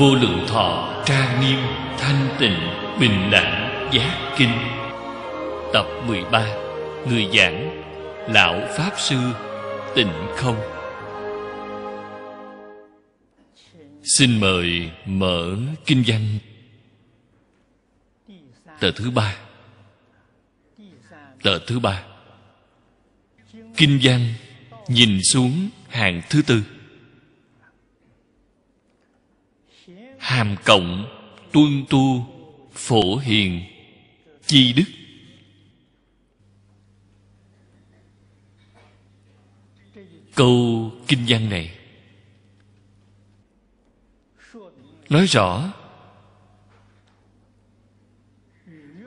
vô lượng thọ trang nghiêm thanh tịnh bình đẳng giác kinh tập 13 người giảng lão pháp sư tịnh không xin mời mở kinh văn tờ thứ ba tờ thứ ba kinh văn nhìn xuống hàng thứ tư hàm cộng tuân tu phổ hiền chi đức câu kinh văn này nói rõ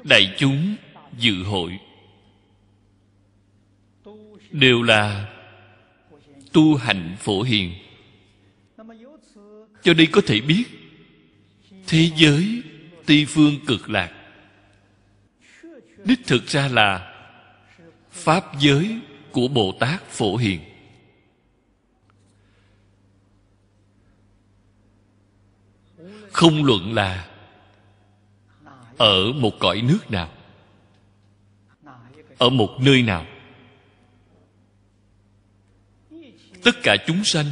đại chúng dự hội đều là tu hành phổ hiền cho nên có thể biết thế giới tây phương cực lạc đích thực ra là pháp giới của bồ tát phổ hiền không luận là ở một cõi nước nào ở một nơi nào tất cả chúng sanh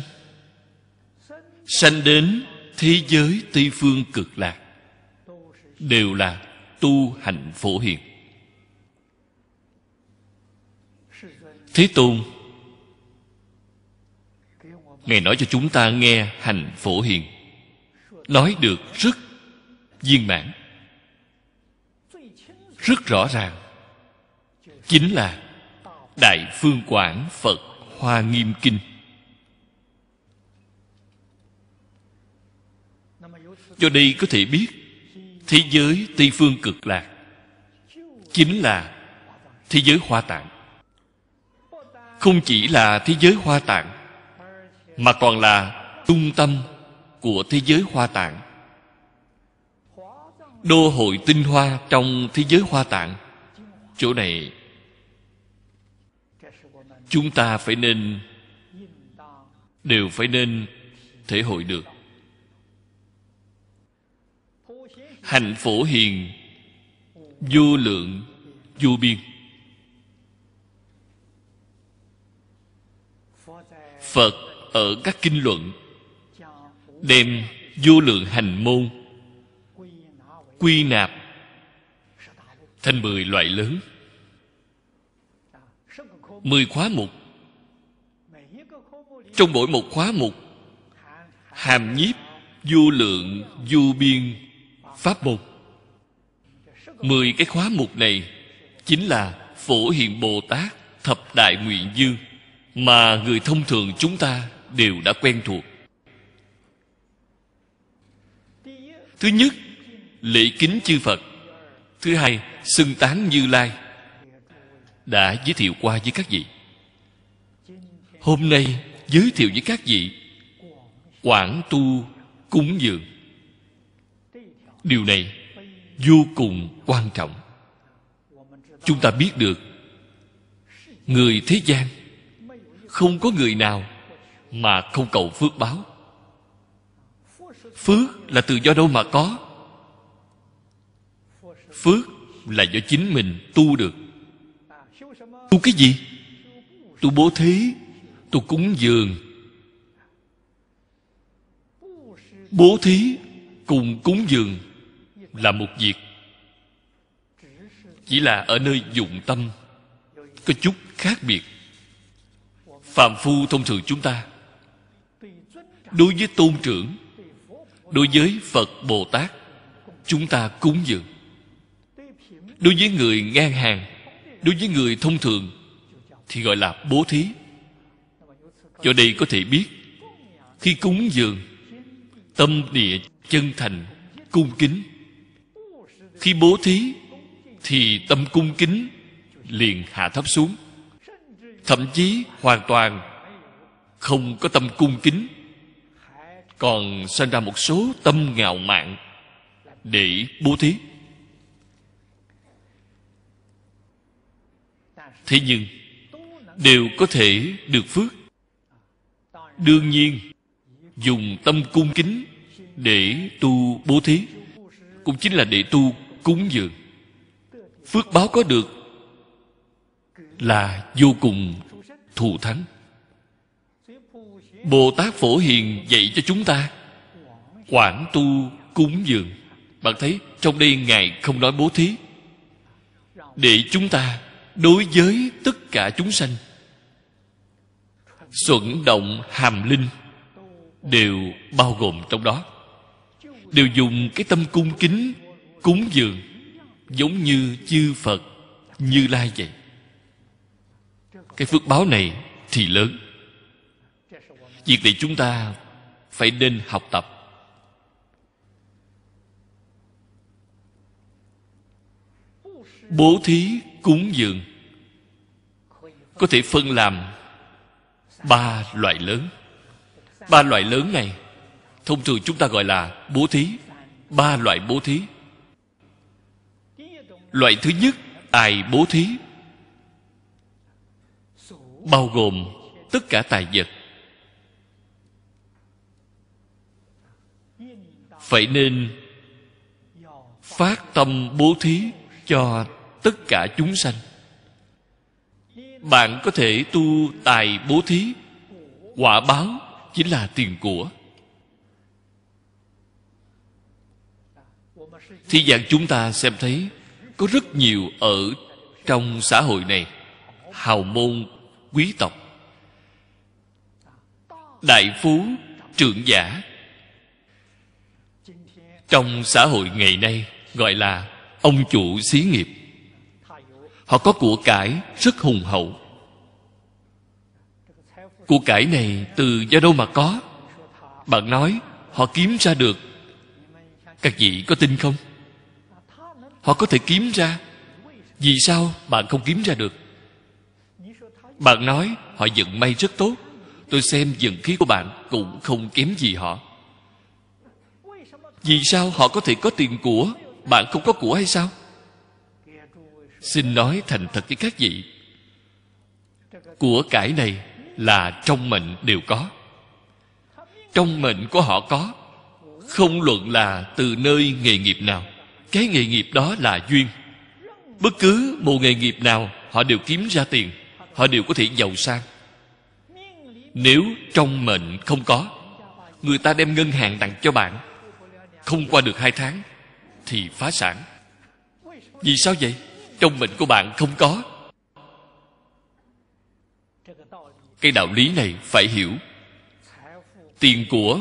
sanh đến thế giới tây phương cực lạc đều là tu hành phổ hiền thế tôn ngài nói cho chúng ta nghe hành phổ hiền nói được rất viên mãn rất rõ ràng chính là đại phương quảng phật hoa nghiêm kinh cho đây có thể biết thế giới tây phương cực lạc chính là thế giới hoa tạng không chỉ là thế giới hoa tạng mà còn là trung tâm của thế giới hoa tạng đô hội tinh hoa trong thế giới hoa tạng chỗ này chúng ta phải nên đều phải nên thể hội được hạnh phổ hiền vô lượng vô biên phật ở các kinh luận đem vô lượng hành môn quy nạp thành mười loại lớn mười khóa mục trong mỗi một khóa mục hàm nhiếp vô lượng du biên pháp môn mười cái khóa mục này chính là phổ hiện bồ tát thập đại nguyện dư mà người thông thường chúng ta đều đã quen thuộc thứ nhất lễ kính chư phật thứ hai xưng tán như lai đã giới thiệu qua với các vị hôm nay giới thiệu với các vị quảng tu cúng dường điều này vô cùng quan trọng chúng ta biết được người thế gian không có người nào mà không cầu phước báo phước là từ do đâu mà có phước là do chính mình tu được tu cái gì tu bố thí tu cúng dường bố thí cùng cúng dường là một việc chỉ là ở nơi dụng tâm có chút khác biệt phàm phu thông thường chúng ta đối với tôn trưởng đối với phật bồ tát chúng ta cúng dường đối với người ngang hàng đối với người thông thường thì gọi là bố thí cho đây có thể biết khi cúng dường tâm địa chân thành cung kính khi bố thí thì tâm cung kính liền hạ thấp xuống thậm chí hoàn toàn không có tâm cung kính còn sinh ra một số tâm ngạo mạn để bố thí thế nhưng đều có thể được phước đương nhiên dùng tâm cung kính để tu bố thí cũng chính là để tu cúng dường phước báo có được là vô cùng thù thắng bồ tát phổ hiền dạy cho chúng ta quảng tu cúng dường bạn thấy trong đây ngài không nói bố thí để chúng ta đối với tất cả chúng sanh xuẩn động hàm linh đều bao gồm trong đó đều dùng cái tâm cung kính cúng dường giống như chư phật như lai vậy cái phước báo này thì lớn việc này chúng ta phải nên học tập bố thí cúng dường có thể phân làm ba loại lớn ba loại lớn này thông thường chúng ta gọi là bố thí ba loại bố thí loại thứ nhất ai bố thí bao gồm tất cả tài vật phải nên phát tâm bố thí cho tất cả chúng sanh bạn có thể tu tài bố thí quả báo chính là tiền của thì dạng chúng ta xem thấy có rất nhiều ở trong xã hội này hào môn quý tộc đại phú trưởng giả trong xã hội ngày nay gọi là ông chủ xí nghiệp họ có của cải rất hùng hậu của cải này từ do đâu mà có bạn nói họ kiếm ra được các vị có tin không họ có thể kiếm ra vì sao bạn không kiếm ra được bạn nói họ vận may rất tốt tôi xem vận khí của bạn cũng không kém gì họ vì sao họ có thể có tiền của bạn không có của hay sao xin nói thành thật với các vị của cải này là trong mệnh đều có trong mệnh của họ có không luận là từ nơi nghề nghiệp nào cái nghề nghiệp đó là duyên bất cứ một nghề nghiệp nào họ đều kiếm ra tiền họ đều có thể giàu sang nếu trong mệnh không có người ta đem ngân hàng tặng cho bạn không qua được hai tháng thì phá sản vì sao vậy trong mệnh của bạn không có cái đạo lý này phải hiểu tiền của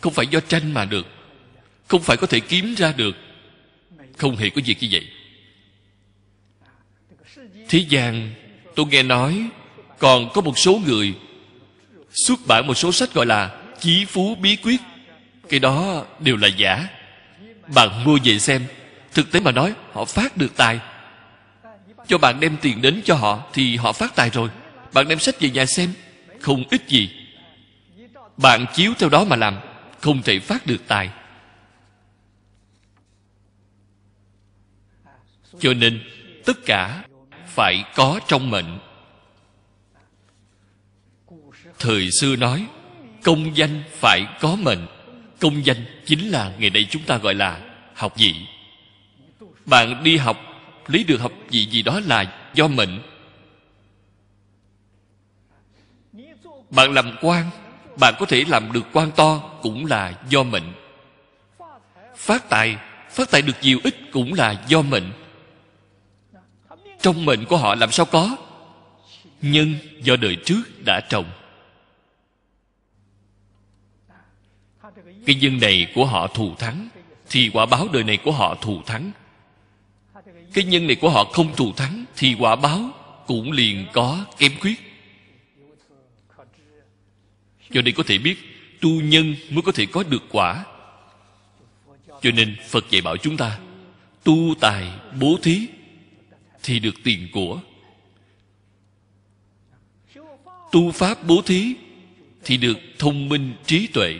không phải do tranh mà được không phải có thể kiếm ra được không hề có việc như vậy thế gian tôi nghe nói còn có một số người xuất bản một số sách gọi là chí phú bí quyết cái đó đều là giả bạn mua về xem thực tế mà nói họ phát được tài cho bạn đem tiền đến cho họ thì họ phát tài rồi bạn đem sách về nhà xem không ít gì bạn chiếu theo đó mà làm không thể phát được tài cho nên tất cả phải có trong mệnh thời xưa nói công danh phải có mệnh công danh chính là ngày nay chúng ta gọi là học vị bạn đi học lấy được học vị gì đó là do mệnh bạn làm quan bạn có thể làm được quan to cũng là do mệnh phát tài phát tài được nhiều ít cũng là do mệnh trong mệnh của họ làm sao có nhưng do đời trước đã trồng cái nhân này của họ thù thắng thì quả báo đời này của họ thù thắng cái nhân này của họ không thù thắng thì quả báo cũng liền có kém khuyết cho nên có thể biết tu nhân mới có thể có được quả cho nên phật dạy bảo chúng ta tu tài bố thí thì được tiền của tu pháp bố thí thì được thông minh trí tuệ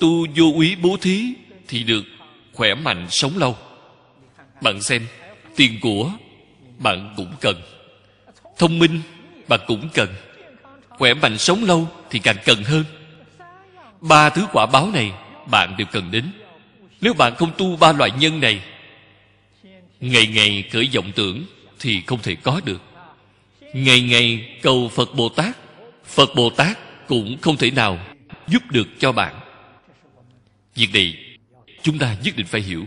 tu vô úy bố thí thì được khỏe mạnh sống lâu bạn xem tiền của bạn cũng cần thông minh bạn cũng cần khỏe mạnh sống lâu thì càng cần hơn ba thứ quả báo này bạn đều cần đến nếu bạn không tu ba loại nhân này ngày ngày cởi vọng tưởng thì không thể có được ngày ngày cầu phật bồ tát phật bồ tát cũng không thể nào giúp được cho bạn việc này chúng ta nhất định phải hiểu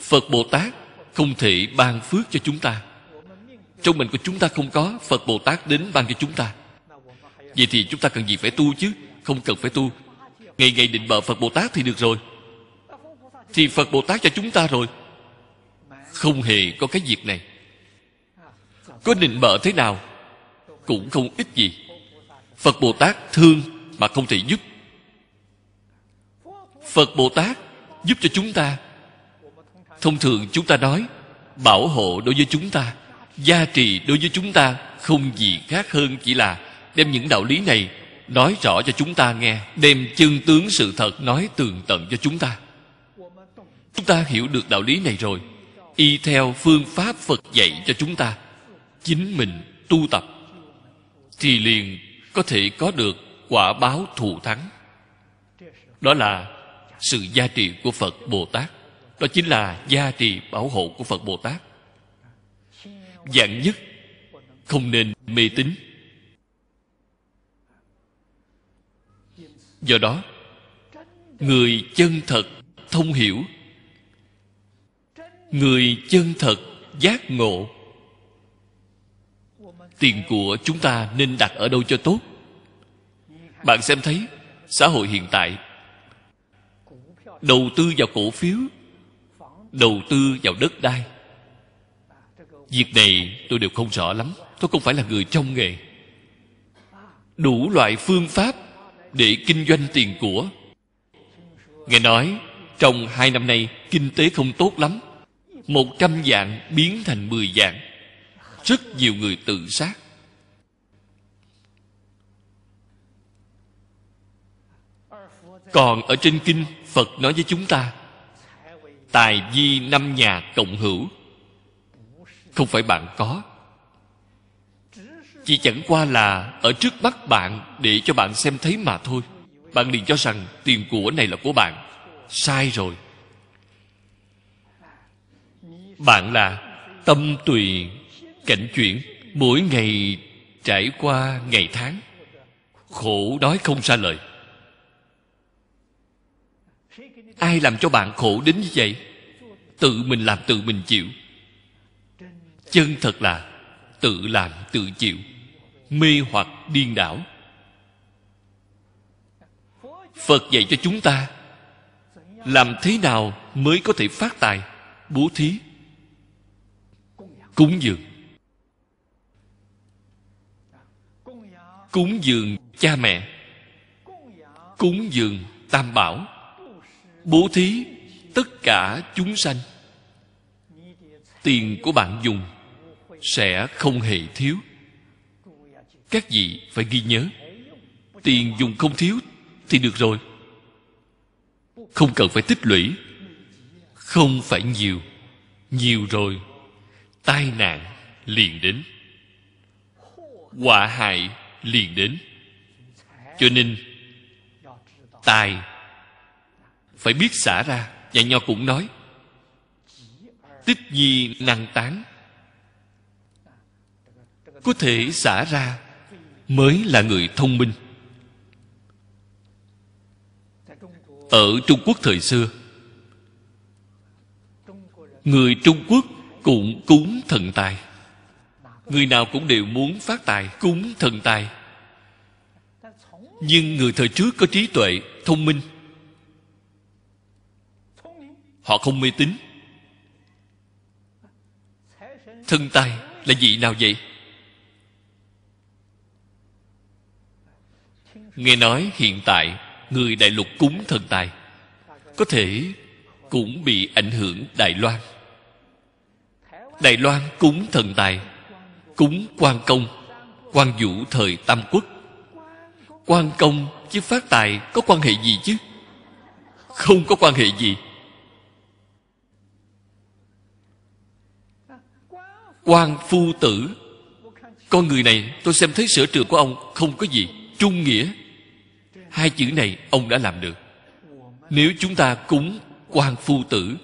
phật bồ tát không thể ban phước cho chúng ta trong mình của chúng ta không có phật bồ tát đến ban cho chúng ta vậy thì chúng ta cần gì phải tu chứ không cần phải tu ngày ngày định bờ phật bồ tát thì được rồi thì phật bồ tát cho chúng ta rồi không hề có cái việc này có định bợ thế nào cũng không ít gì phật bồ tát thương mà không thể giúp phật bồ tát giúp cho chúng ta thông thường chúng ta nói bảo hộ đối với chúng ta gia trì đối với chúng ta không gì khác hơn chỉ là đem những đạo lý này nói rõ cho chúng ta nghe đem chân tướng sự thật nói tường tận cho chúng ta chúng ta hiểu được đạo lý này rồi y theo phương pháp phật dạy cho chúng ta chính mình tu tập thì liền có thể có được quả báo thù thắng đó là sự gia trì của phật bồ tát đó chính là gia trì bảo hộ của phật bồ tát dạng nhất không nên mê tín do đó người chân thật thông hiểu người chân thật giác ngộ tiền của chúng ta nên đặt ở đâu cho tốt bạn xem thấy xã hội hiện tại đầu tư vào cổ phiếu đầu tư vào đất đai việc này tôi đều không rõ lắm tôi không phải là người trong nghề đủ loại phương pháp để kinh doanh tiền của nghe nói trong hai năm nay kinh tế không tốt lắm một trăm dạng biến thành mười dạng rất nhiều người tự sát còn ở trên kinh phật nói với chúng ta tài di năm nhà cộng hữu không phải bạn có chỉ chẳng qua là ở trước mắt bạn để cho bạn xem thấy mà thôi bạn liền cho rằng tiền của này là của bạn sai rồi bạn là tâm tùy cảnh chuyển mỗi ngày trải qua ngày tháng khổ đói không xa lời ai làm cho bạn khổ đến như vậy tự mình làm tự mình chịu chân thật là tự làm tự chịu mê hoặc điên đảo phật dạy cho chúng ta làm thế nào mới có thể phát tài bố thí cúng dường cúng dường cha mẹ cúng dường tam bảo bố thí tất cả chúng sanh tiền của bạn dùng sẽ không hề thiếu các vị phải ghi nhớ tiền dùng không thiếu thì được rồi không cần phải tích lũy không phải nhiều nhiều rồi tai nạn liền đến họa hại liền đến cho nên tài phải biết xả ra nhà nho cũng nói tích nhi năng tán có thể xả ra mới là người thông minh ở trung quốc thời xưa người trung quốc cũng cúng thần tài người nào cũng đều muốn phát tài cúng thần tài nhưng người thời trước có trí tuệ thông minh họ không mê tín thần tài là gì nào vậy nghe nói hiện tại người đại lục cúng thần tài có thể cũng bị ảnh hưởng đài loan Đài Loan cúng thần tài Cúng quan công quan vũ thời tam quốc quan công chứ phát tài có quan hệ gì chứ không có quan hệ gì quan phu tử con người này tôi xem thấy sở trường của ông không có gì trung nghĩa hai chữ này ông đã làm được nếu chúng ta cúng quan phu tử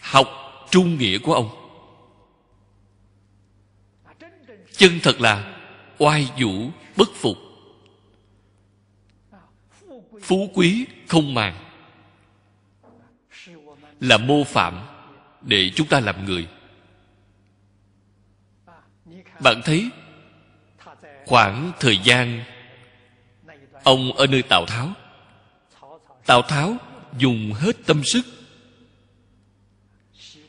học trung nghĩa của ông chân thật là oai vũ bất phục phú quý không màng là mô phạm để chúng ta làm người bạn thấy khoảng thời gian ông ở nơi tào tháo tào tháo dùng hết tâm sức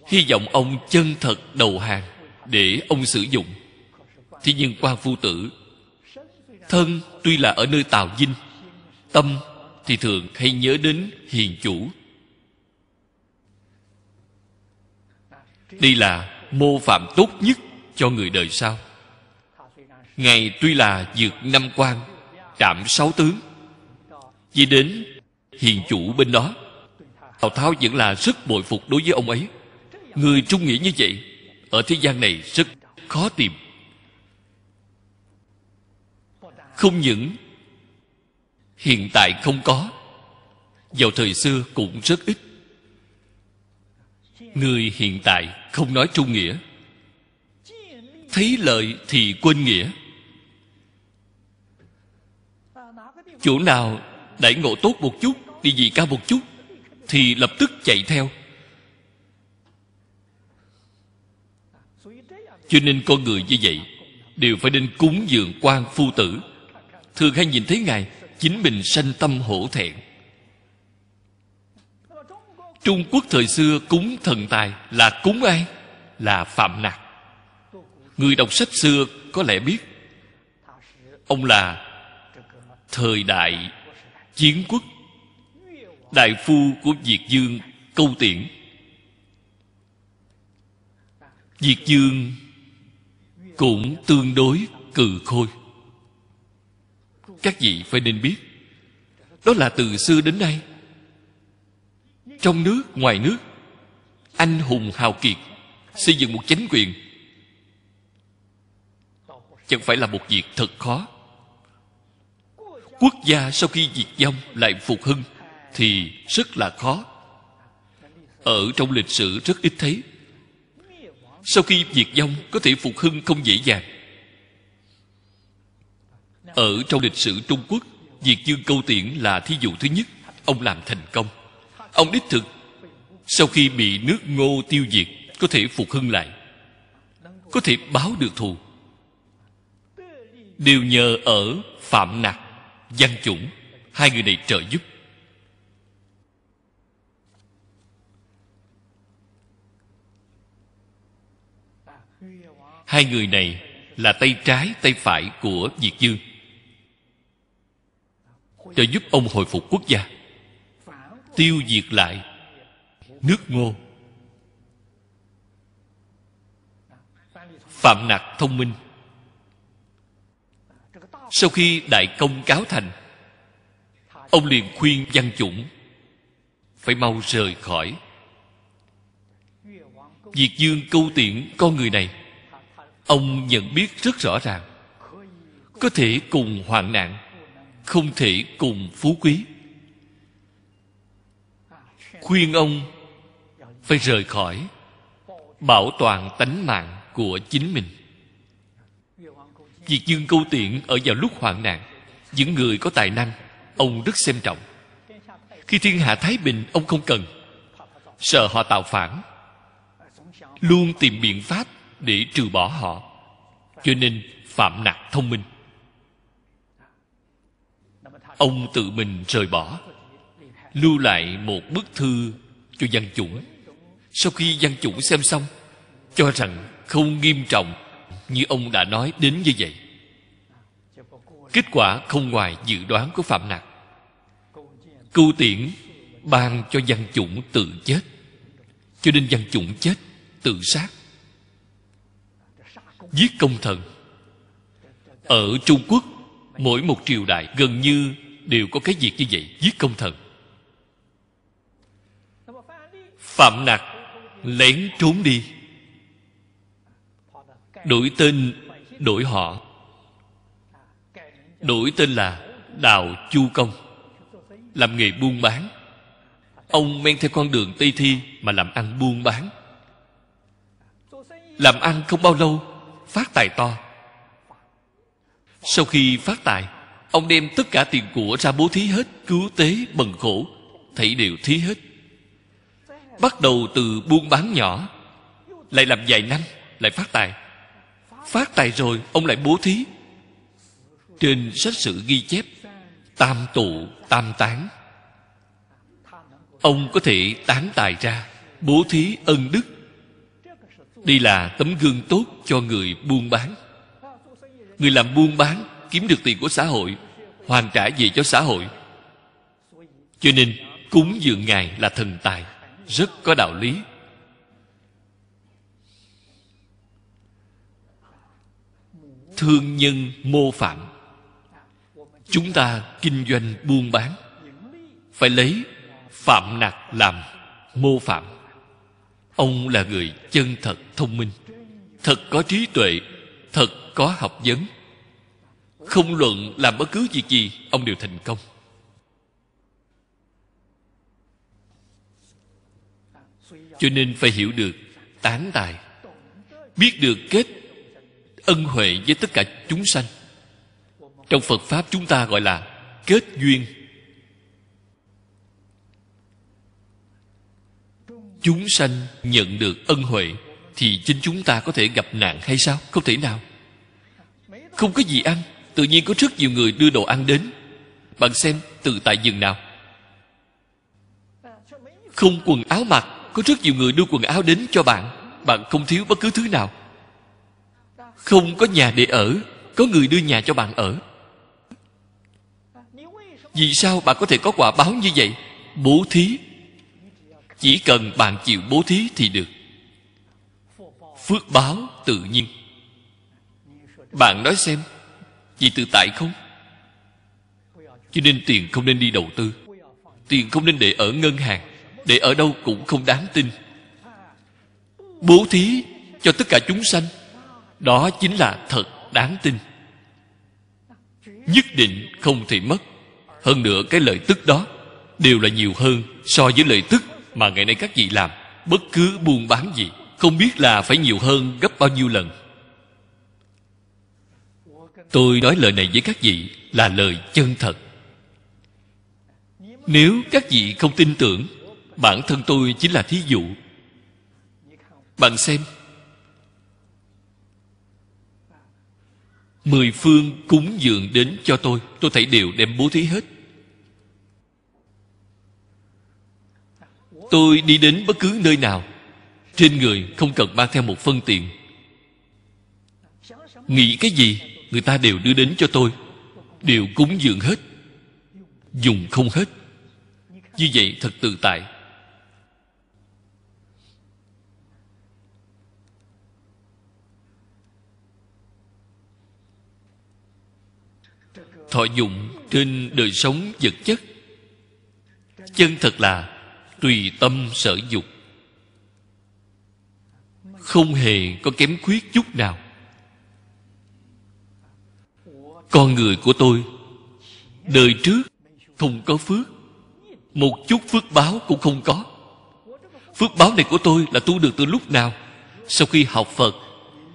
hy vọng ông chân thật đầu hàng để ông sử dụng thế nhưng qua phu tử thân tuy là ở nơi tào dinh tâm thì thường hay nhớ đến hiền chủ đây là mô phạm tốt nhất cho người đời sau ngài tuy là dược năm quan trạm sáu tướng chỉ đến hiền chủ bên đó tào tháo vẫn là rất bội phục đối với ông ấy người trung nghĩa như vậy ở thế gian này rất khó tìm không những hiện tại không có vào thời xưa cũng rất ít người hiện tại không nói trung nghĩa thấy lợi thì quên nghĩa chỗ nào đại ngộ tốt một chút đi gì cao một chút thì lập tức chạy theo cho nên con người như vậy đều phải nên cúng dường quan phu tử thường hay nhìn thấy ngài chính mình sanh tâm hổ thẹn trung quốc thời xưa cúng thần tài là cúng ai là phạm nặc người đọc sách xưa có lẽ biết ông là thời đại chiến quốc đại phu của diệt dương câu tiễn diệt dương cũng tương đối cừ khôi các vị phải nên biết đó là từ xưa đến nay trong nước ngoài nước anh hùng hào kiệt xây dựng một chính quyền chẳng phải là một việc thật khó quốc gia sau khi diệt vong lại phục hưng thì rất là khó ở trong lịch sử rất ít thấy sau khi diệt vong có thể phục hưng không dễ dàng ở trong lịch sử trung quốc việc dương câu tiễn là thí dụ thứ nhất ông làm thành công ông đích thực sau khi bị nước ngô tiêu diệt có thể phục hưng lại có thể báo được thù đều nhờ ở phạm nặc văn chủng hai người này trợ giúp hai người này là tay trái tay phải của diệt dương cho giúp ông hồi phục quốc gia tiêu diệt lại nước ngô phạm nặc thông minh sau khi đại công cáo thành ông liền khuyên văn chủng phải mau rời khỏi diệt dương câu tiện con người này ông nhận biết rất rõ ràng có thể cùng hoạn nạn không thể cùng phú quý khuyên ông phải rời khỏi bảo toàn tánh mạng của chính mình việc dương câu tiện ở vào lúc hoạn nạn những người có tài năng ông rất xem trọng khi thiên hạ thái bình ông không cần sợ họ tạo phản luôn tìm biện pháp để trừ bỏ họ cho nên phạm nặc thông minh ông tự mình rời bỏ lưu lại một bức thư cho văn chủ sau khi văn chủ xem xong cho rằng không nghiêm trọng như ông đã nói đến như vậy kết quả không ngoài dự đoán của phạm nặc cưu tiễn ban cho văn chủng tự chết cho nên văn chủng chết tự sát giết công thần ở trung quốc mỗi một triều đại gần như đều có cái việc như vậy giết công thần phạm nặc lén trốn đi đổi tên đổi họ đổi tên là đào chu công làm nghề buôn bán ông men theo con đường tây thi mà làm ăn buôn bán làm ăn không bao lâu phát tài to sau khi phát tài Ông đem tất cả tiền của ra bố thí hết Cứu tế bần khổ thấy đều thí hết Bắt đầu từ buôn bán nhỏ Lại làm vài năm Lại phát tài Phát tài rồi ông lại bố thí Trên sách sự ghi chép Tam tụ tam tán Ông có thể tán tài ra Bố thí ân đức Đây là tấm gương tốt cho người buôn bán Người làm buôn bán kiếm được tiền của xã hội hoàn trả về cho xã hội cho nên cúng dường ngài là thần tài rất có đạo lý thương nhân mô phạm chúng ta kinh doanh buôn bán phải lấy phạm nặc làm mô phạm ông là người chân thật thông minh thật có trí tuệ thật có học vấn không luận làm bất cứ việc gì ông đều thành công cho nên phải hiểu được tán tài biết được kết ân huệ với tất cả chúng sanh trong phật pháp chúng ta gọi là kết duyên chúng sanh nhận được ân huệ thì chính chúng ta có thể gặp nạn hay sao không thể nào không có gì ăn tự nhiên có rất nhiều người đưa đồ ăn đến bạn xem từ tại giường nào không quần áo mặc có rất nhiều người đưa quần áo đến cho bạn bạn không thiếu bất cứ thứ nào không có nhà để ở có người đưa nhà cho bạn ở vì sao bạn có thể có quả báo như vậy bố thí chỉ cần bạn chịu bố thí thì được phước báo tự nhiên bạn nói xem vì tự tại không cho nên tiền không nên đi đầu tư tiền không nên để ở ngân hàng để ở đâu cũng không đáng tin bố thí cho tất cả chúng sanh đó chính là thật đáng tin nhất định không thể mất hơn nữa cái lợi tức đó đều là nhiều hơn so với lợi tức mà ngày nay các vị làm bất cứ buôn bán gì không biết là phải nhiều hơn gấp bao nhiêu lần tôi nói lời này với các vị là lời chân thật nếu các vị không tin tưởng bản thân tôi chính là thí dụ bạn xem mười phương cúng dường đến cho tôi tôi thấy đều đem bố thí hết tôi đi đến bất cứ nơi nào trên người không cần mang theo một phân tiền nghĩ cái gì người ta đều đưa đến cho tôi đều cúng dường hết dùng không hết như vậy thật tự tại thọ dụng trên đời sống vật chất chân thật là tùy tâm sở dục không hề có kém khuyết chút nào con người của tôi đời trước không có phước một chút phước báo cũng không có phước báo này của tôi là tu được từ lúc nào sau khi học phật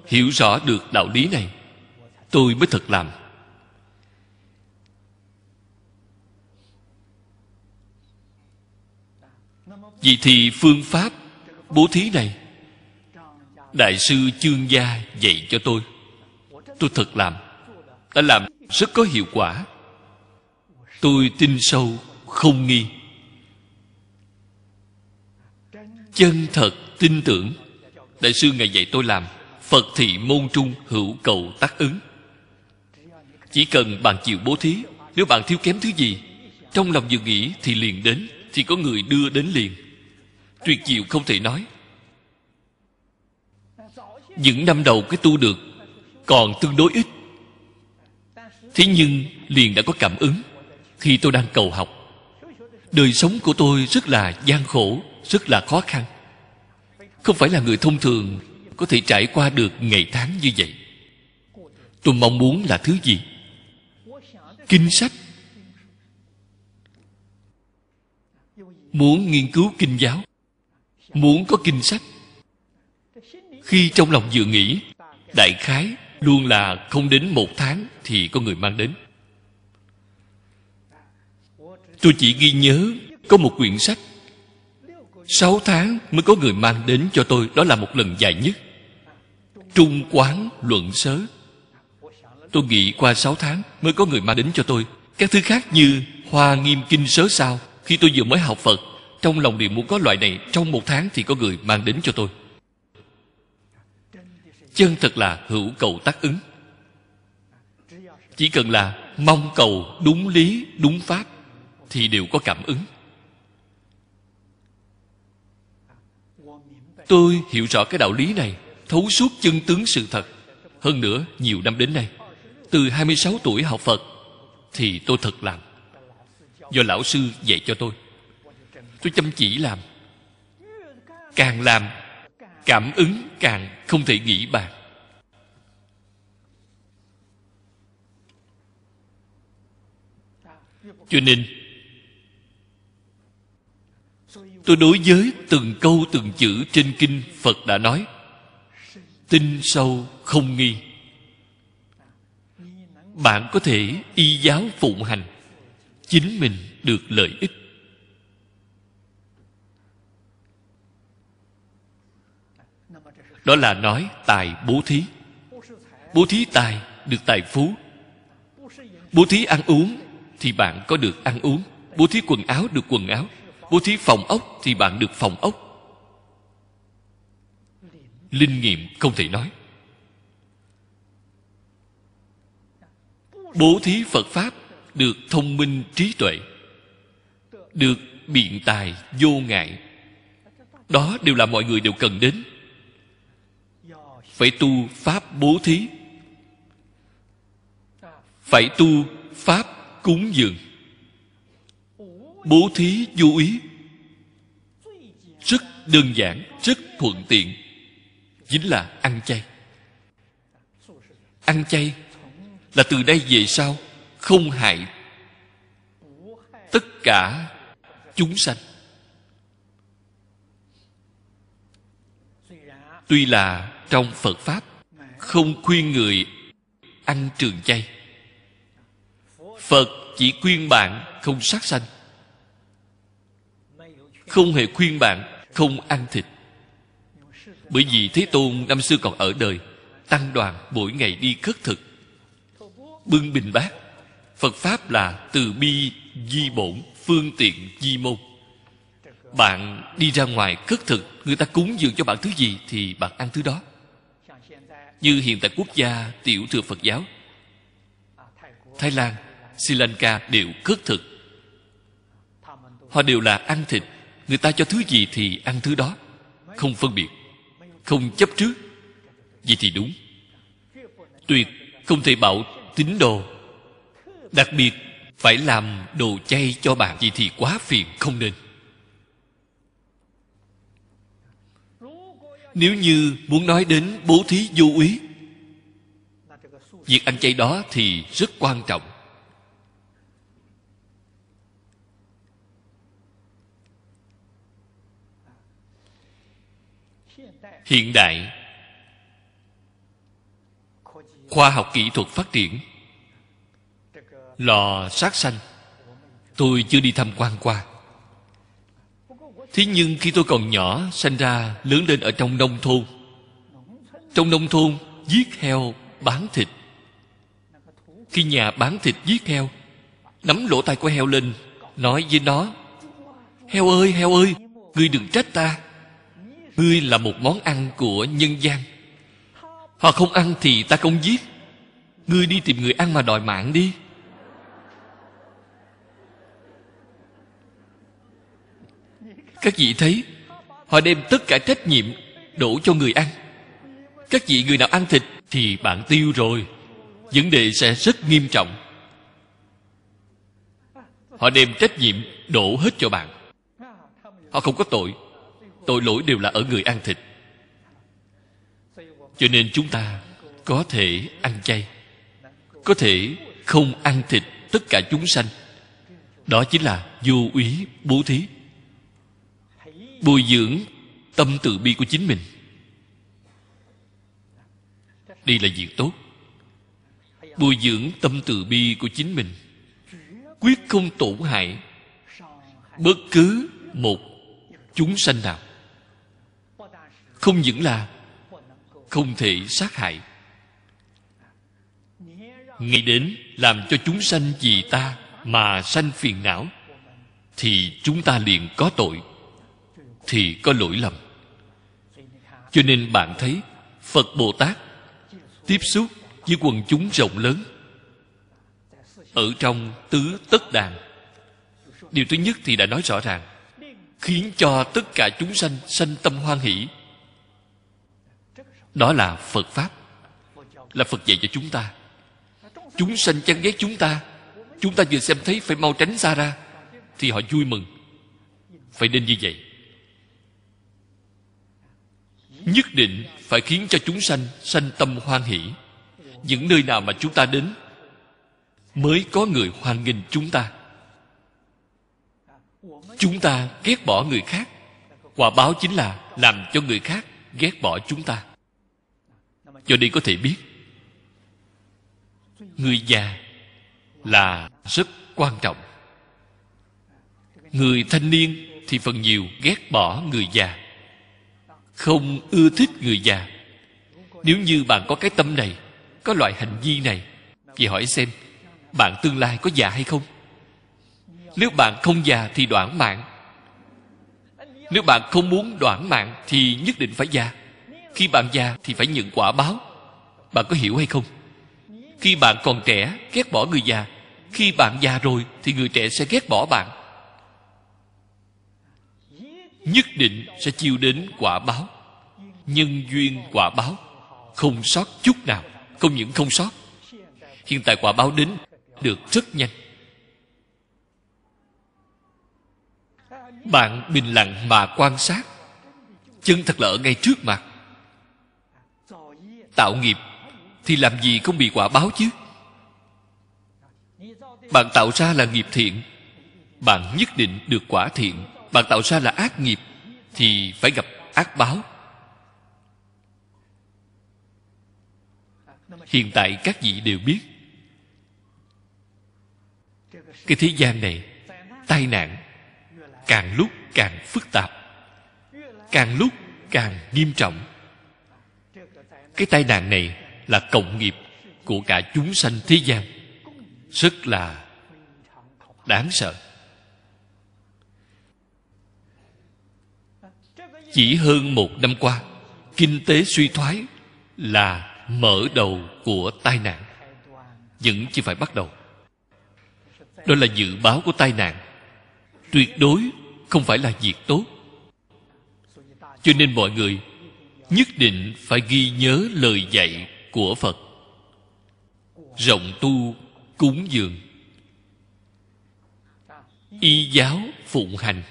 hiểu rõ được đạo lý này tôi mới thật làm vì thì phương pháp bố thí này đại sư chương gia dạy cho tôi tôi thật làm đã làm rất có hiệu quả tôi tin sâu không nghi chân thật tin tưởng đại sư ngày dạy tôi làm phật thị môn trung hữu cầu tác ứng chỉ cần bạn chịu bố thí nếu bạn thiếu kém thứ gì trong lòng vừa nghĩ thì liền đến thì có người đưa đến liền tuyệt diệu không thể nói những năm đầu cái tu được còn tương đối ít thế nhưng liền đã có cảm ứng khi tôi đang cầu học đời sống của tôi rất là gian khổ rất là khó khăn không phải là người thông thường có thể trải qua được ngày tháng như vậy tôi mong muốn là thứ gì kinh sách muốn nghiên cứu kinh giáo muốn có kinh sách khi trong lòng vừa nghĩ đại khái luôn là không đến một tháng thì có người mang đến tôi chỉ ghi nhớ có một quyển sách sáu tháng mới có người mang đến cho tôi đó là một lần dài nhất trung quán luận sớ tôi nghĩ qua sáu tháng mới có người mang đến cho tôi các thứ khác như hoa nghiêm kinh sớ sao khi tôi vừa mới học phật trong lòng liền muốn có loại này trong một tháng thì có người mang đến cho tôi chân thật là hữu cầu tác ứng chỉ cần là mong cầu đúng lý đúng pháp thì đều có cảm ứng tôi hiểu rõ cái đạo lý này thấu suốt chân tướng sự thật hơn nữa nhiều năm đến nay từ 26 tuổi học Phật thì tôi thật làm do lão sư dạy cho tôi tôi chăm chỉ làm càng làm cảm ứng càng không thể nghĩ bàn cho nên tôi đối với từng câu từng chữ trên kinh phật đã nói tin sâu không nghi bạn có thể y giáo phụng hành chính mình được lợi ích đó là nói tài bố thí bố thí tài được tài phú bố thí ăn uống thì bạn có được ăn uống bố thí quần áo được quần áo bố thí phòng ốc thì bạn được phòng ốc linh nghiệm không thể nói bố thí phật pháp được thông minh trí tuệ được biện tài vô ngại đó đều là mọi người đều cần đến phải tu pháp bố thí phải tu pháp cúng dường bố thí vô ý rất đơn giản rất thuận tiện chính là ăn chay ăn chay là từ đây về sau không hại tất cả chúng sanh tuy là trong phật pháp không khuyên người ăn trường chay phật chỉ khuyên bạn không sát sanh không hề khuyên bạn không ăn thịt bởi vì thế tôn năm xưa còn ở đời tăng đoàn mỗi ngày đi khất thực bưng bình bát phật pháp là từ bi di bổn phương tiện di môn bạn đi ra ngoài khất thực người ta cúng dường cho bạn thứ gì thì bạn ăn thứ đó như hiện tại quốc gia tiểu thừa phật giáo thái lan sri lanka đều khất thực họ đều là ăn thịt người ta cho thứ gì thì ăn thứ đó không phân biệt không chấp trước vậy thì đúng tuyệt không thể bảo tín đồ đặc biệt phải làm đồ chay cho bạn gì thì quá phiền không nên nếu như muốn nói đến bố thí vô úy việc ăn chay đó thì rất quan trọng hiện đại khoa học kỹ thuật phát triển lò sát sanh tôi chưa đi tham quan qua thế nhưng khi tôi còn nhỏ sanh ra lớn lên ở trong nông thôn trong nông thôn giết heo bán thịt khi nhà bán thịt giết heo nắm lỗ tai của heo lên nói với nó heo ơi heo ơi ngươi đừng trách ta ngươi là một món ăn của nhân gian họ không ăn thì ta không giết ngươi đi tìm người ăn mà đòi mạng đi các vị thấy họ đem tất cả trách nhiệm đổ cho người ăn các vị người nào ăn thịt thì bạn tiêu rồi vấn đề sẽ rất nghiêm trọng họ đem trách nhiệm đổ hết cho bạn họ không có tội tội lỗi đều là ở người ăn thịt cho nên chúng ta có thể ăn chay có thể không ăn thịt tất cả chúng sanh đó chính là vô úy bố thí bồi dưỡng tâm từ bi của chính mình đây là việc tốt bồi dưỡng tâm từ bi của chính mình quyết không tổn hại bất cứ một chúng sanh nào không những là không thể sát hại nghĩ đến làm cho chúng sanh vì ta mà sanh phiền não thì chúng ta liền có tội thì có lỗi lầm cho nên bạn thấy phật bồ tát tiếp xúc với quần chúng rộng lớn ở trong tứ tất đàn điều thứ nhất thì đã nói rõ ràng khiến cho tất cả chúng sanh sanh tâm hoan hỷ đó là phật pháp là phật dạy cho chúng ta chúng sanh chán ghét chúng ta chúng ta vừa xem thấy phải mau tránh xa ra thì họ vui mừng phải nên như vậy nhất định phải khiến cho chúng sanh sanh tâm hoan hỷ những nơi nào mà chúng ta đến mới có người hoan nghênh chúng ta chúng ta ghét bỏ người khác quả báo chính là làm cho người khác ghét bỏ chúng ta cho nên có thể biết người già là rất quan trọng người thanh niên thì phần nhiều ghét bỏ người già không ưa thích người già nếu như bạn có cái tâm này có loại hành vi này thì hỏi xem bạn tương lai có già hay không nếu bạn không già thì đoạn mạng nếu bạn không muốn đoạn mạng thì nhất định phải già khi bạn già thì phải nhận quả báo bạn có hiểu hay không khi bạn còn trẻ ghét bỏ người già khi bạn già rồi thì người trẻ sẽ ghét bỏ bạn nhất định sẽ chiêu đến quả báo nhân duyên quả báo không sót chút nào không những không sót hiện tại quả báo đến được rất nhanh bạn bình lặng mà quan sát chân thật lỡ ngay trước mặt tạo nghiệp thì làm gì không bị quả báo chứ bạn tạo ra là nghiệp thiện bạn nhất định được quả thiện bạn tạo ra là ác nghiệp thì phải gặp ác báo hiện tại các vị đều biết cái thế gian này tai nạn càng lúc càng phức tạp càng lúc càng nghiêm trọng cái tai nạn này là cộng nghiệp của cả chúng sanh thế gian rất là đáng sợ chỉ hơn một năm qua kinh tế suy thoái là mở đầu của tai nạn vẫn chỉ phải bắt đầu đó là dự báo của tai nạn tuyệt đối không phải là việc tốt cho nên mọi người nhất định phải ghi nhớ lời dạy của phật rộng tu cúng dường y giáo phụng hành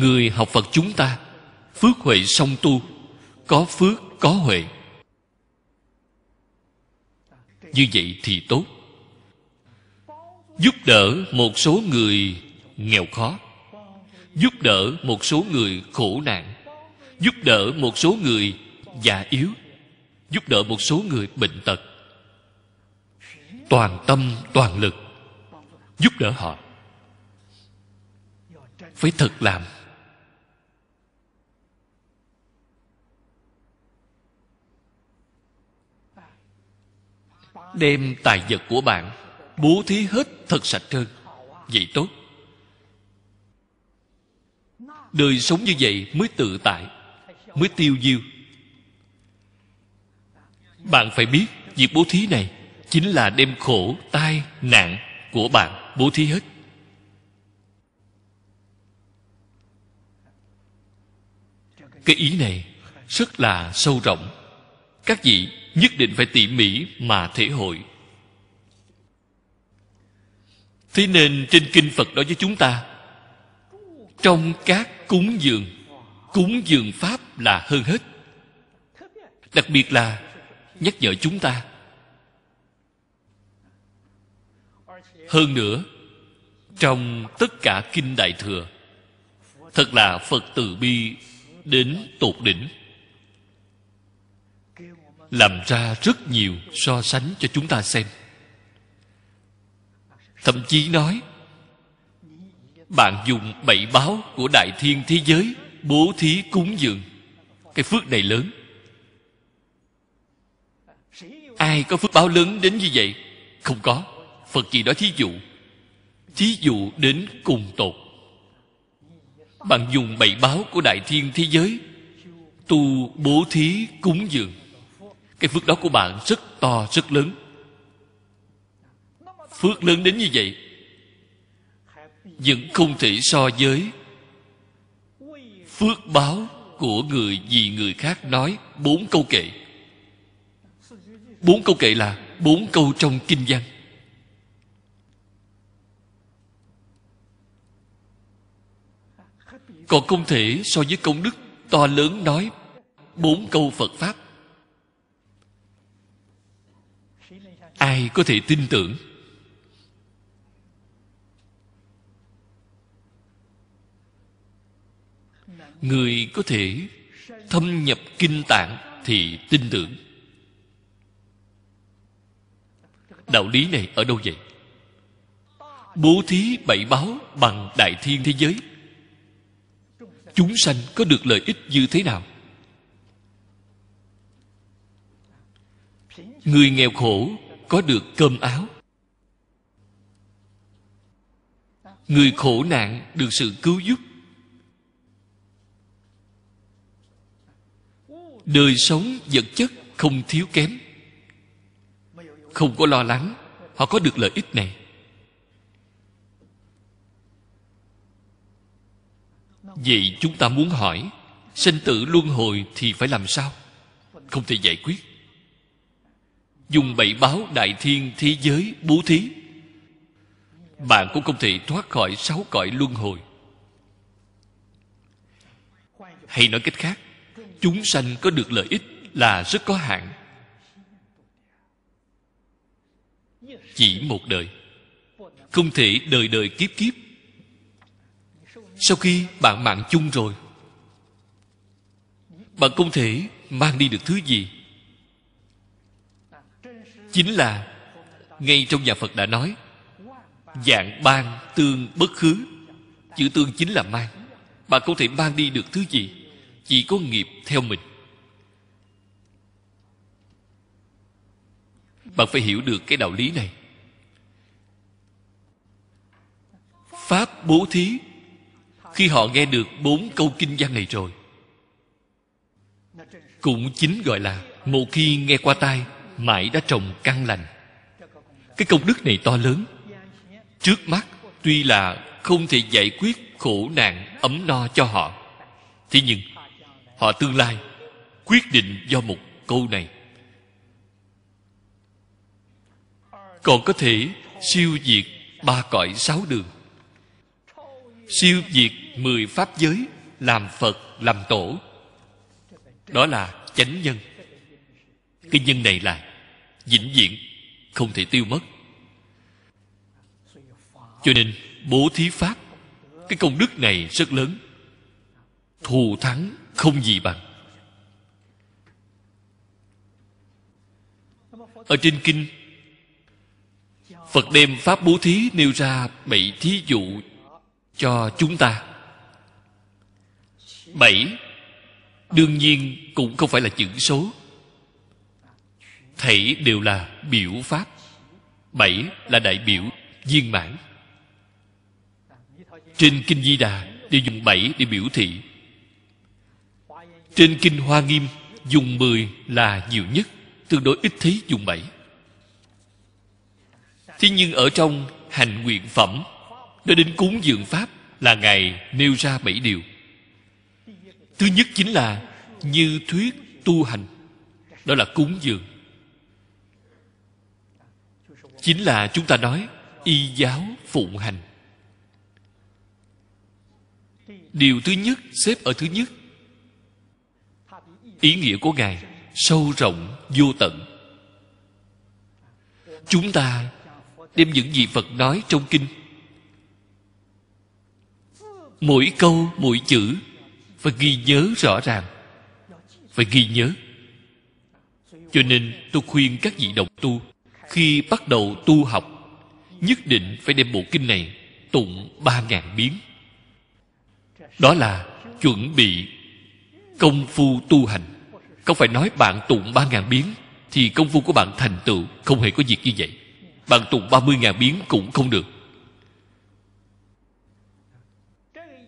người học phật chúng ta phước huệ song tu có phước có huệ như vậy thì tốt giúp đỡ một số người nghèo khó giúp đỡ một số người khổ nạn giúp đỡ một số người già yếu giúp đỡ một số người bệnh tật toàn tâm toàn lực giúp đỡ họ phải thật làm đem tài vật của bạn bố thí hết thật sạch trơn vậy tốt đời sống như vậy mới tự tại mới tiêu diêu bạn phải biết việc bố thí này chính là đem khổ tai nạn của bạn bố thí hết cái ý này rất là sâu rộng các vị nhất định phải tỉ mỉ mà thể hội thế nên trên kinh phật đối với chúng ta trong các cúng dường cúng dường pháp là hơn hết đặc biệt là nhắc nhở chúng ta hơn nữa trong tất cả kinh đại thừa thật là phật từ bi đến tột đỉnh làm ra rất nhiều so sánh cho chúng ta xem thậm chí nói bạn dùng bảy báo của đại thiên thế giới bố thí cúng dường cái phước này lớn ai có phước báo lớn đến như vậy không có phật chỉ nói thí dụ thí dụ đến cùng tột bạn dùng bảy báo của đại thiên thế giới tu bố thí cúng dường cái phước đó của bạn rất to rất lớn phước lớn đến như vậy vẫn không thể so với phước báo của người vì người khác nói bốn câu kệ bốn câu kệ là bốn câu trong kinh văn còn không thể so với công đức to lớn nói bốn câu phật pháp ai có thể tin tưởng người có thể thâm nhập kinh tạng thì tin tưởng đạo lý này ở đâu vậy bố thí bảy báo bằng đại thiên thế giới chúng sanh có được lợi ích như thế nào người nghèo khổ có được cơm áo người khổ nạn được sự cứu giúp đời sống vật chất không thiếu kém không có lo lắng họ có được lợi ích này vậy chúng ta muốn hỏi sinh tử luân hồi thì phải làm sao không thể giải quyết dùng bảy báo đại thiên thế giới bố thí bạn cũng không thể thoát khỏi sáu cõi luân hồi hay nói cách khác chúng sanh có được lợi ích là rất có hạn chỉ một đời không thể đời đời kiếp kiếp sau khi bạn mạng chung rồi bạn không thể mang đi được thứ gì chính là ngay trong nhà phật đã nói dạng ban tương bất khứ chữ tương chính là mang bạn không thể mang đi được thứ gì chỉ có nghiệp theo mình bạn phải hiểu được cái đạo lý này pháp bố thí khi họ nghe được bốn câu kinh văn này rồi cũng chính gọi là một khi nghe qua tai mãi đã trồng căn lành cái công đức này to lớn trước mắt tuy là không thể giải quyết khổ nạn ấm no cho họ thế nhưng họ tương lai quyết định do một câu này còn có thể siêu diệt ba cõi sáu đường siêu diệt mười pháp giới làm phật làm tổ đó là chánh nhân cái nhân này là vĩnh viễn không thể tiêu mất cho nên bố thí pháp cái công đức này rất lớn thù thắng không gì bằng ở trên kinh phật đem pháp bố thí nêu ra bảy thí dụ cho chúng ta bảy đương nhiên cũng không phải là chữ số thảy đều là biểu pháp bảy là đại biểu viên mãn trên kinh di đà đều dùng bảy để biểu thị trên kinh hoa nghiêm dùng mười là nhiều nhất tương đối ít thấy dùng bảy thế nhưng ở trong hành nguyện phẩm nói đến cúng dường pháp là ngài nêu ra bảy điều thứ nhất chính là như thuyết tu hành đó là cúng dường chính là chúng ta nói y giáo phụng hành điều thứ nhất xếp ở thứ nhất ý nghĩa của ngài sâu rộng vô tận chúng ta đem những gì phật nói trong kinh mỗi câu mỗi chữ phải ghi nhớ rõ ràng phải ghi nhớ cho nên tôi khuyên các vị đồng tu khi bắt đầu tu học nhất định phải đem bộ kinh này tụng ba ngàn biến đó là chuẩn bị công phu tu hành không phải nói bạn tụng ba ngàn biến thì công phu của bạn thành tựu không hề có việc như vậy bạn tụng ba mươi ngàn biến cũng không được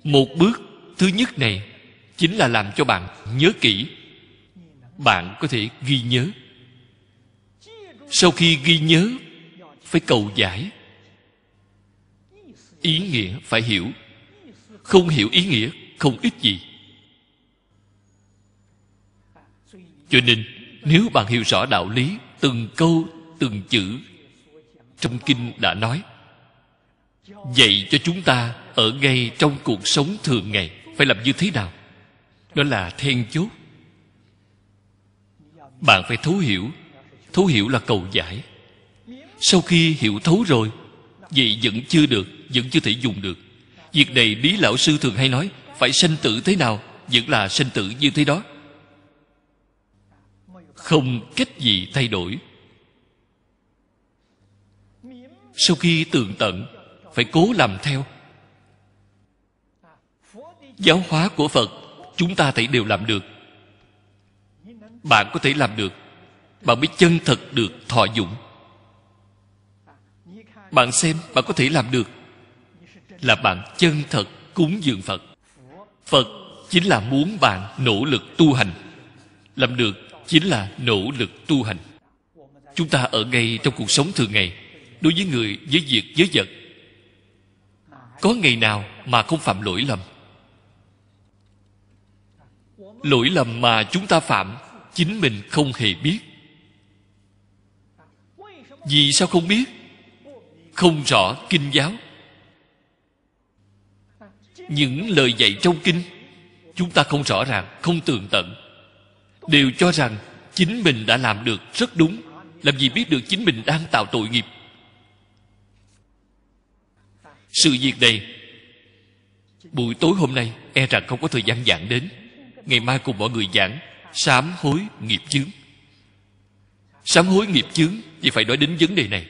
một bước thứ nhất này chính là làm cho bạn nhớ kỹ bạn có thể ghi nhớ sau khi ghi nhớ phải cầu giải ý nghĩa phải hiểu không hiểu ý nghĩa không ít gì cho nên nếu bạn hiểu rõ đạo lý từng câu từng chữ trong kinh đã nói dạy cho chúng ta ở ngay trong cuộc sống thường ngày phải làm như thế nào đó là then chốt bạn phải thấu hiểu thấu hiểu là cầu giải sau khi hiểu thấu rồi vậy vẫn chưa được vẫn chưa thể dùng được việc này lý lão sư thường hay nói phải sanh tử thế nào vẫn là sanh tử như thế đó không cách gì thay đổi sau khi tường tận phải cố làm theo giáo hóa của phật chúng ta thấy đều làm được bạn có thể làm được bạn mới chân thật được thọ dụng bạn xem bạn có thể làm được là bạn chân thật cúng dường phật phật chính là muốn bạn nỗ lực tu hành làm được chính là nỗ lực tu hành chúng ta ở ngay trong cuộc sống thường ngày đối với người với việc với vật có ngày nào mà không phạm lỗi lầm lỗi lầm mà chúng ta phạm chính mình không hề biết vì sao không biết không rõ kinh giáo những lời dạy trong kinh chúng ta không rõ ràng không tường tận đều cho rằng chính mình đã làm được rất đúng làm gì biết được chính mình đang tạo tội nghiệp sự việc này buổi tối hôm nay e rằng không có thời gian giảng đến ngày mai cùng mọi người giảng sám hối nghiệp chướng sám hối nghiệp chướng thì phải nói đến vấn đề này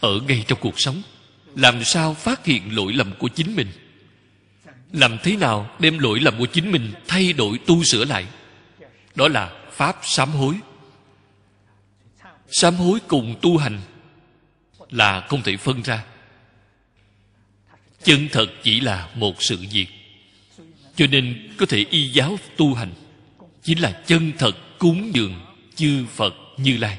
ở ngay trong cuộc sống làm sao phát hiện lỗi lầm của chính mình làm thế nào đem lỗi lầm của chính mình thay đổi tu sửa lại đó là pháp sám hối sám hối cùng tu hành là không thể phân ra chân thật chỉ là một sự việc cho nên có thể y giáo tu hành chính là chân thật cúng dường chư phật như lai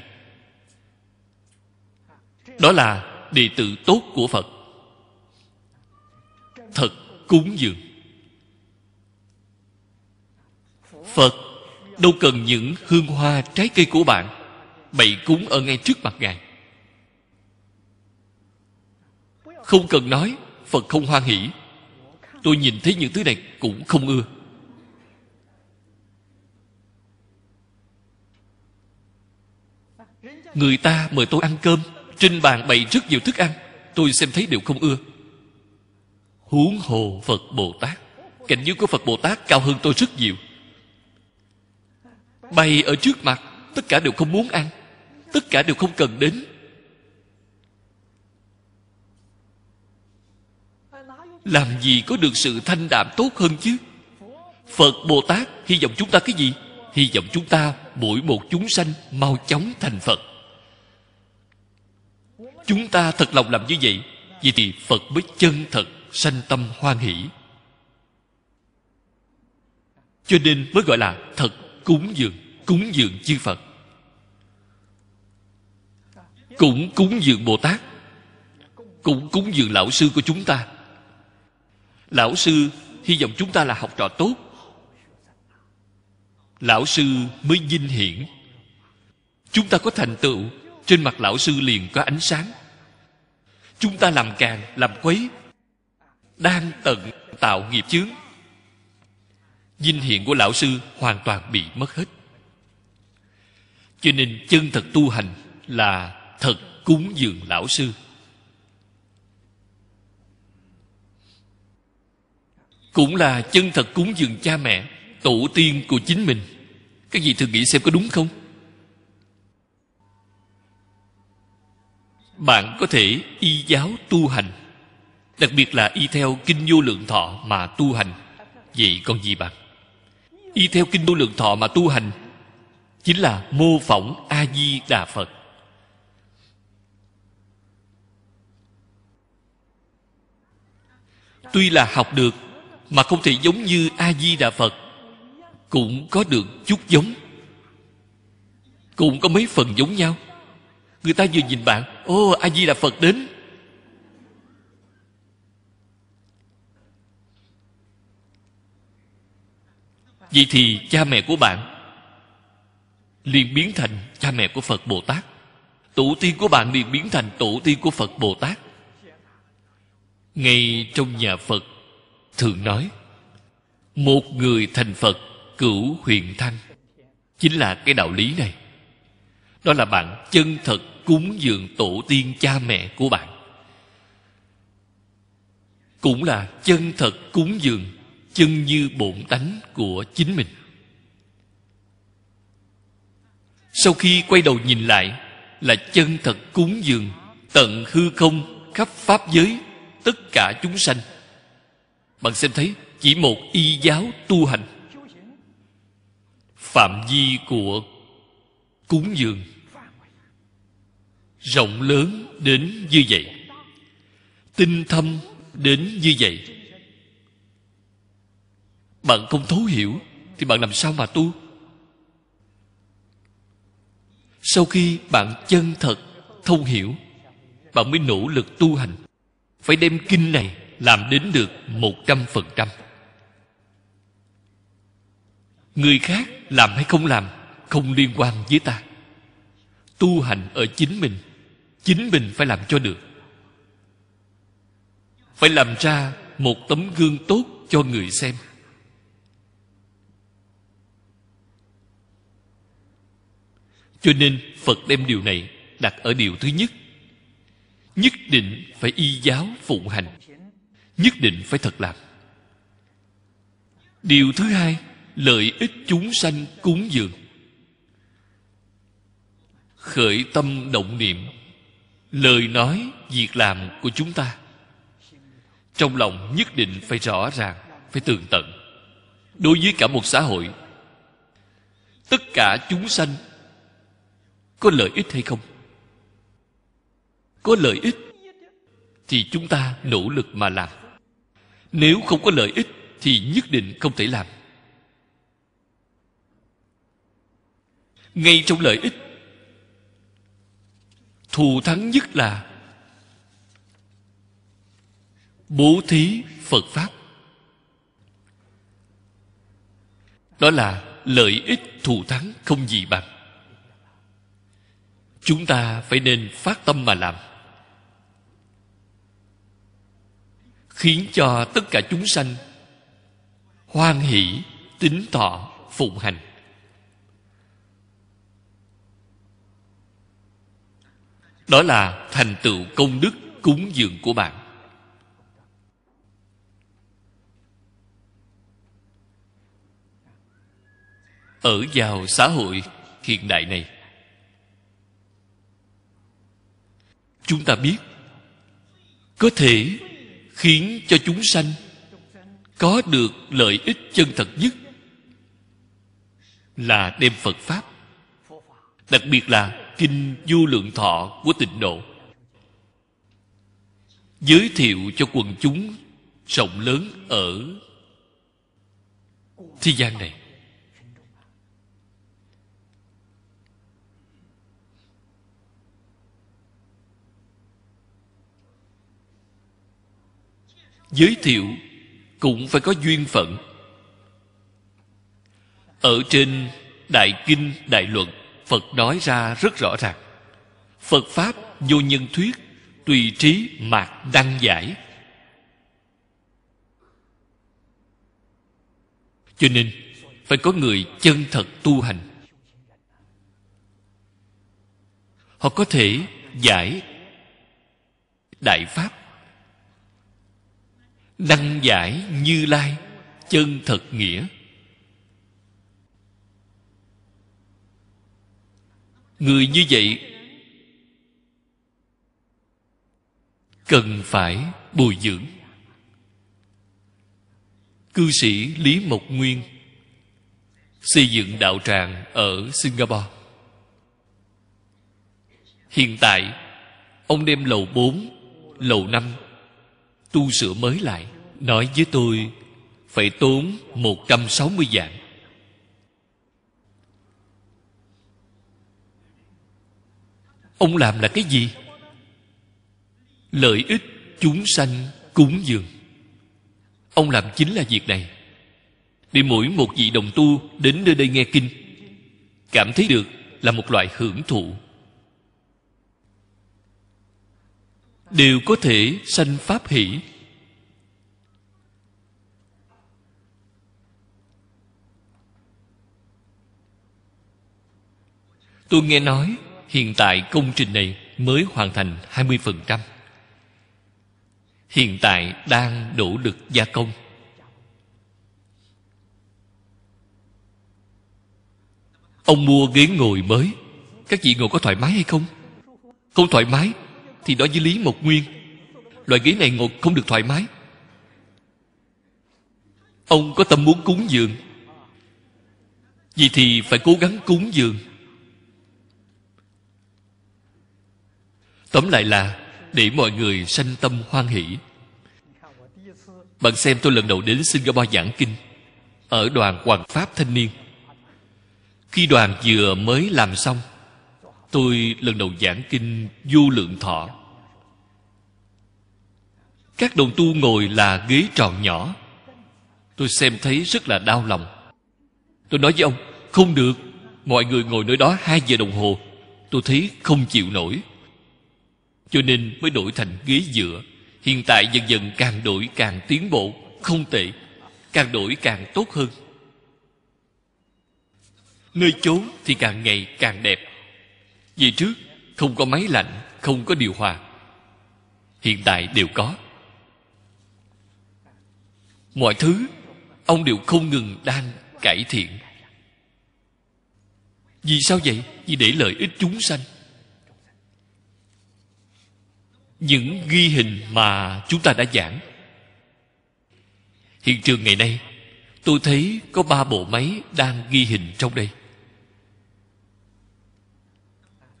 đó là đệ tử tốt của phật thật cúng dường phật đâu cần những hương hoa trái cây của bạn bày cúng ở ngay trước mặt ngài không cần nói phật không hoan hỷ tôi nhìn thấy những thứ này cũng không ưa Người ta mời tôi ăn cơm Trên bàn bày rất nhiều thức ăn Tôi xem thấy đều không ưa Huống hồ Phật Bồ Tát Cảnh giới của Phật Bồ Tát cao hơn tôi rất nhiều Bày ở trước mặt Tất cả đều không muốn ăn Tất cả đều không cần đến Làm gì có được sự thanh đạm tốt hơn chứ Phật Bồ Tát hy vọng chúng ta cái gì Hy vọng chúng ta mỗi một chúng sanh mau chóng thành Phật chúng ta thật lòng làm như vậy vì thì phật mới chân thật sanh tâm hoan hỷ cho nên mới gọi là thật cúng dường cúng dường chư phật cũng cúng dường bồ tát cũng cúng dường lão sư của chúng ta lão sư hy vọng chúng ta là học trò tốt lão sư mới vinh hiển chúng ta có thành tựu trên mặt lão sư liền có ánh sáng chúng ta làm càng làm quấy đang tận tạo nghiệp chướng dinh hiện của lão sư hoàn toàn bị mất hết cho nên chân thật tu hành là thật cúng dường lão sư cũng là chân thật cúng dường cha mẹ tổ tiên của chính mình các vị thường nghĩ xem có đúng không bạn có thể y giáo tu hành đặc biệt là y theo kinh vô lượng thọ mà tu hành vậy còn gì bạn y theo kinh vô lượng thọ mà tu hành chính là mô phỏng a di đà phật tuy là học được mà không thể giống như a di đà phật cũng có được chút giống cũng có mấy phần giống nhau người ta vừa nhìn bạn ô a di là phật đến vậy thì cha mẹ của bạn liền biến thành cha mẹ của phật bồ tát tổ tiên của bạn liền biến thành tổ tiên của phật bồ tát ngay trong nhà phật thường nói một người thành phật cửu huyền thanh chính là cái đạo lý này đó là bạn chân thật cúng dường tổ tiên cha mẹ của bạn cũng là chân thật cúng dường chân như bổn tánh của chính mình sau khi quay đầu nhìn lại là chân thật cúng dường tận hư không khắp pháp giới tất cả chúng sanh bạn xem thấy chỉ một y giáo tu hành phạm vi của cúng dường rộng lớn đến như vậy tinh thâm đến như vậy bạn không thấu hiểu thì bạn làm sao mà tu sau khi bạn chân thật thấu hiểu bạn mới nỗ lực tu hành phải đem kinh này làm đến được một trăm phần trăm người khác làm hay không làm không liên quan với ta tu hành ở chính mình chính mình phải làm cho được phải làm ra một tấm gương tốt cho người xem cho nên phật đem điều này đặt ở điều thứ nhất nhất định phải y giáo phụng hành nhất định phải thật làm điều thứ hai lợi ích chúng sanh cúng dường khởi tâm động niệm lời nói việc làm của chúng ta trong lòng nhất định phải rõ ràng phải tường tận đối với cả một xã hội tất cả chúng sanh có lợi ích hay không có lợi ích thì chúng ta nỗ lực mà làm nếu không có lợi ích thì nhất định không thể làm ngay trong lợi ích thù thắng nhất là bố thí phật pháp đó là lợi ích thù thắng không gì bằng chúng ta phải nên phát tâm mà làm khiến cho tất cả chúng sanh hoan hỷ tính thọ phụng hành đó là thành tựu công đức cúng dường của bạn ở vào xã hội hiện đại này chúng ta biết có thể khiến cho chúng sanh có được lợi ích chân thật nhất là đem phật pháp đặc biệt là kinh du lượng thọ của tịnh độ giới thiệu cho quần chúng rộng lớn ở thế gian này giới thiệu cũng phải có duyên phận ở trên đại kinh đại luận phật nói ra rất rõ ràng phật pháp vô nhân thuyết tùy trí mạc đăng giải cho nên phải có người chân thật tu hành họ có thể giải đại pháp đăng giải như lai chân thật nghĩa người như vậy cần phải bồi dưỡng cư sĩ lý mộc nguyên xây dựng đạo tràng ở singapore hiện tại ông đem lầu bốn, lầu năm tu sửa mới lại nói với tôi phải tốn một trăm sáu mươi dạng ông làm là cái gì lợi ích chúng sanh cúng dường ông làm chính là việc này để mỗi một vị đồng tu đến nơi đây nghe kinh cảm thấy được là một loại hưởng thụ đều có thể sanh pháp hỷ tôi nghe nói Hiện tại công trình này mới hoàn thành 20%. Hiện tại đang đủ lực gia công. Ông mua ghế ngồi mới Các vị ngồi có thoải mái hay không? Không thoải mái Thì đó với Lý Mộc Nguyên Loại ghế này ngồi không được thoải mái Ông có tâm muốn cúng dường Vì thì phải cố gắng cúng dường tóm lại là để mọi người sanh tâm hoan hỷ bạn xem tôi lần đầu đến singapore giảng kinh ở đoàn hoàng pháp thanh niên khi đoàn vừa mới làm xong tôi lần đầu giảng kinh du lượng thọ các đồng tu ngồi là ghế tròn nhỏ tôi xem thấy rất là đau lòng tôi nói với ông không được mọi người ngồi nơi đó hai giờ đồng hồ tôi thấy không chịu nổi cho nên mới đổi thành ghế dựa hiện tại dần dần càng đổi càng tiến bộ không tệ càng đổi càng tốt hơn nơi chốn thì càng ngày càng đẹp vì trước không có máy lạnh không có điều hòa hiện tại đều có mọi thứ ông đều không ngừng đang cải thiện vì sao vậy vì để lợi ích chúng sanh những ghi hình mà chúng ta đã giảng hiện trường ngày nay tôi thấy có ba bộ máy đang ghi hình trong đây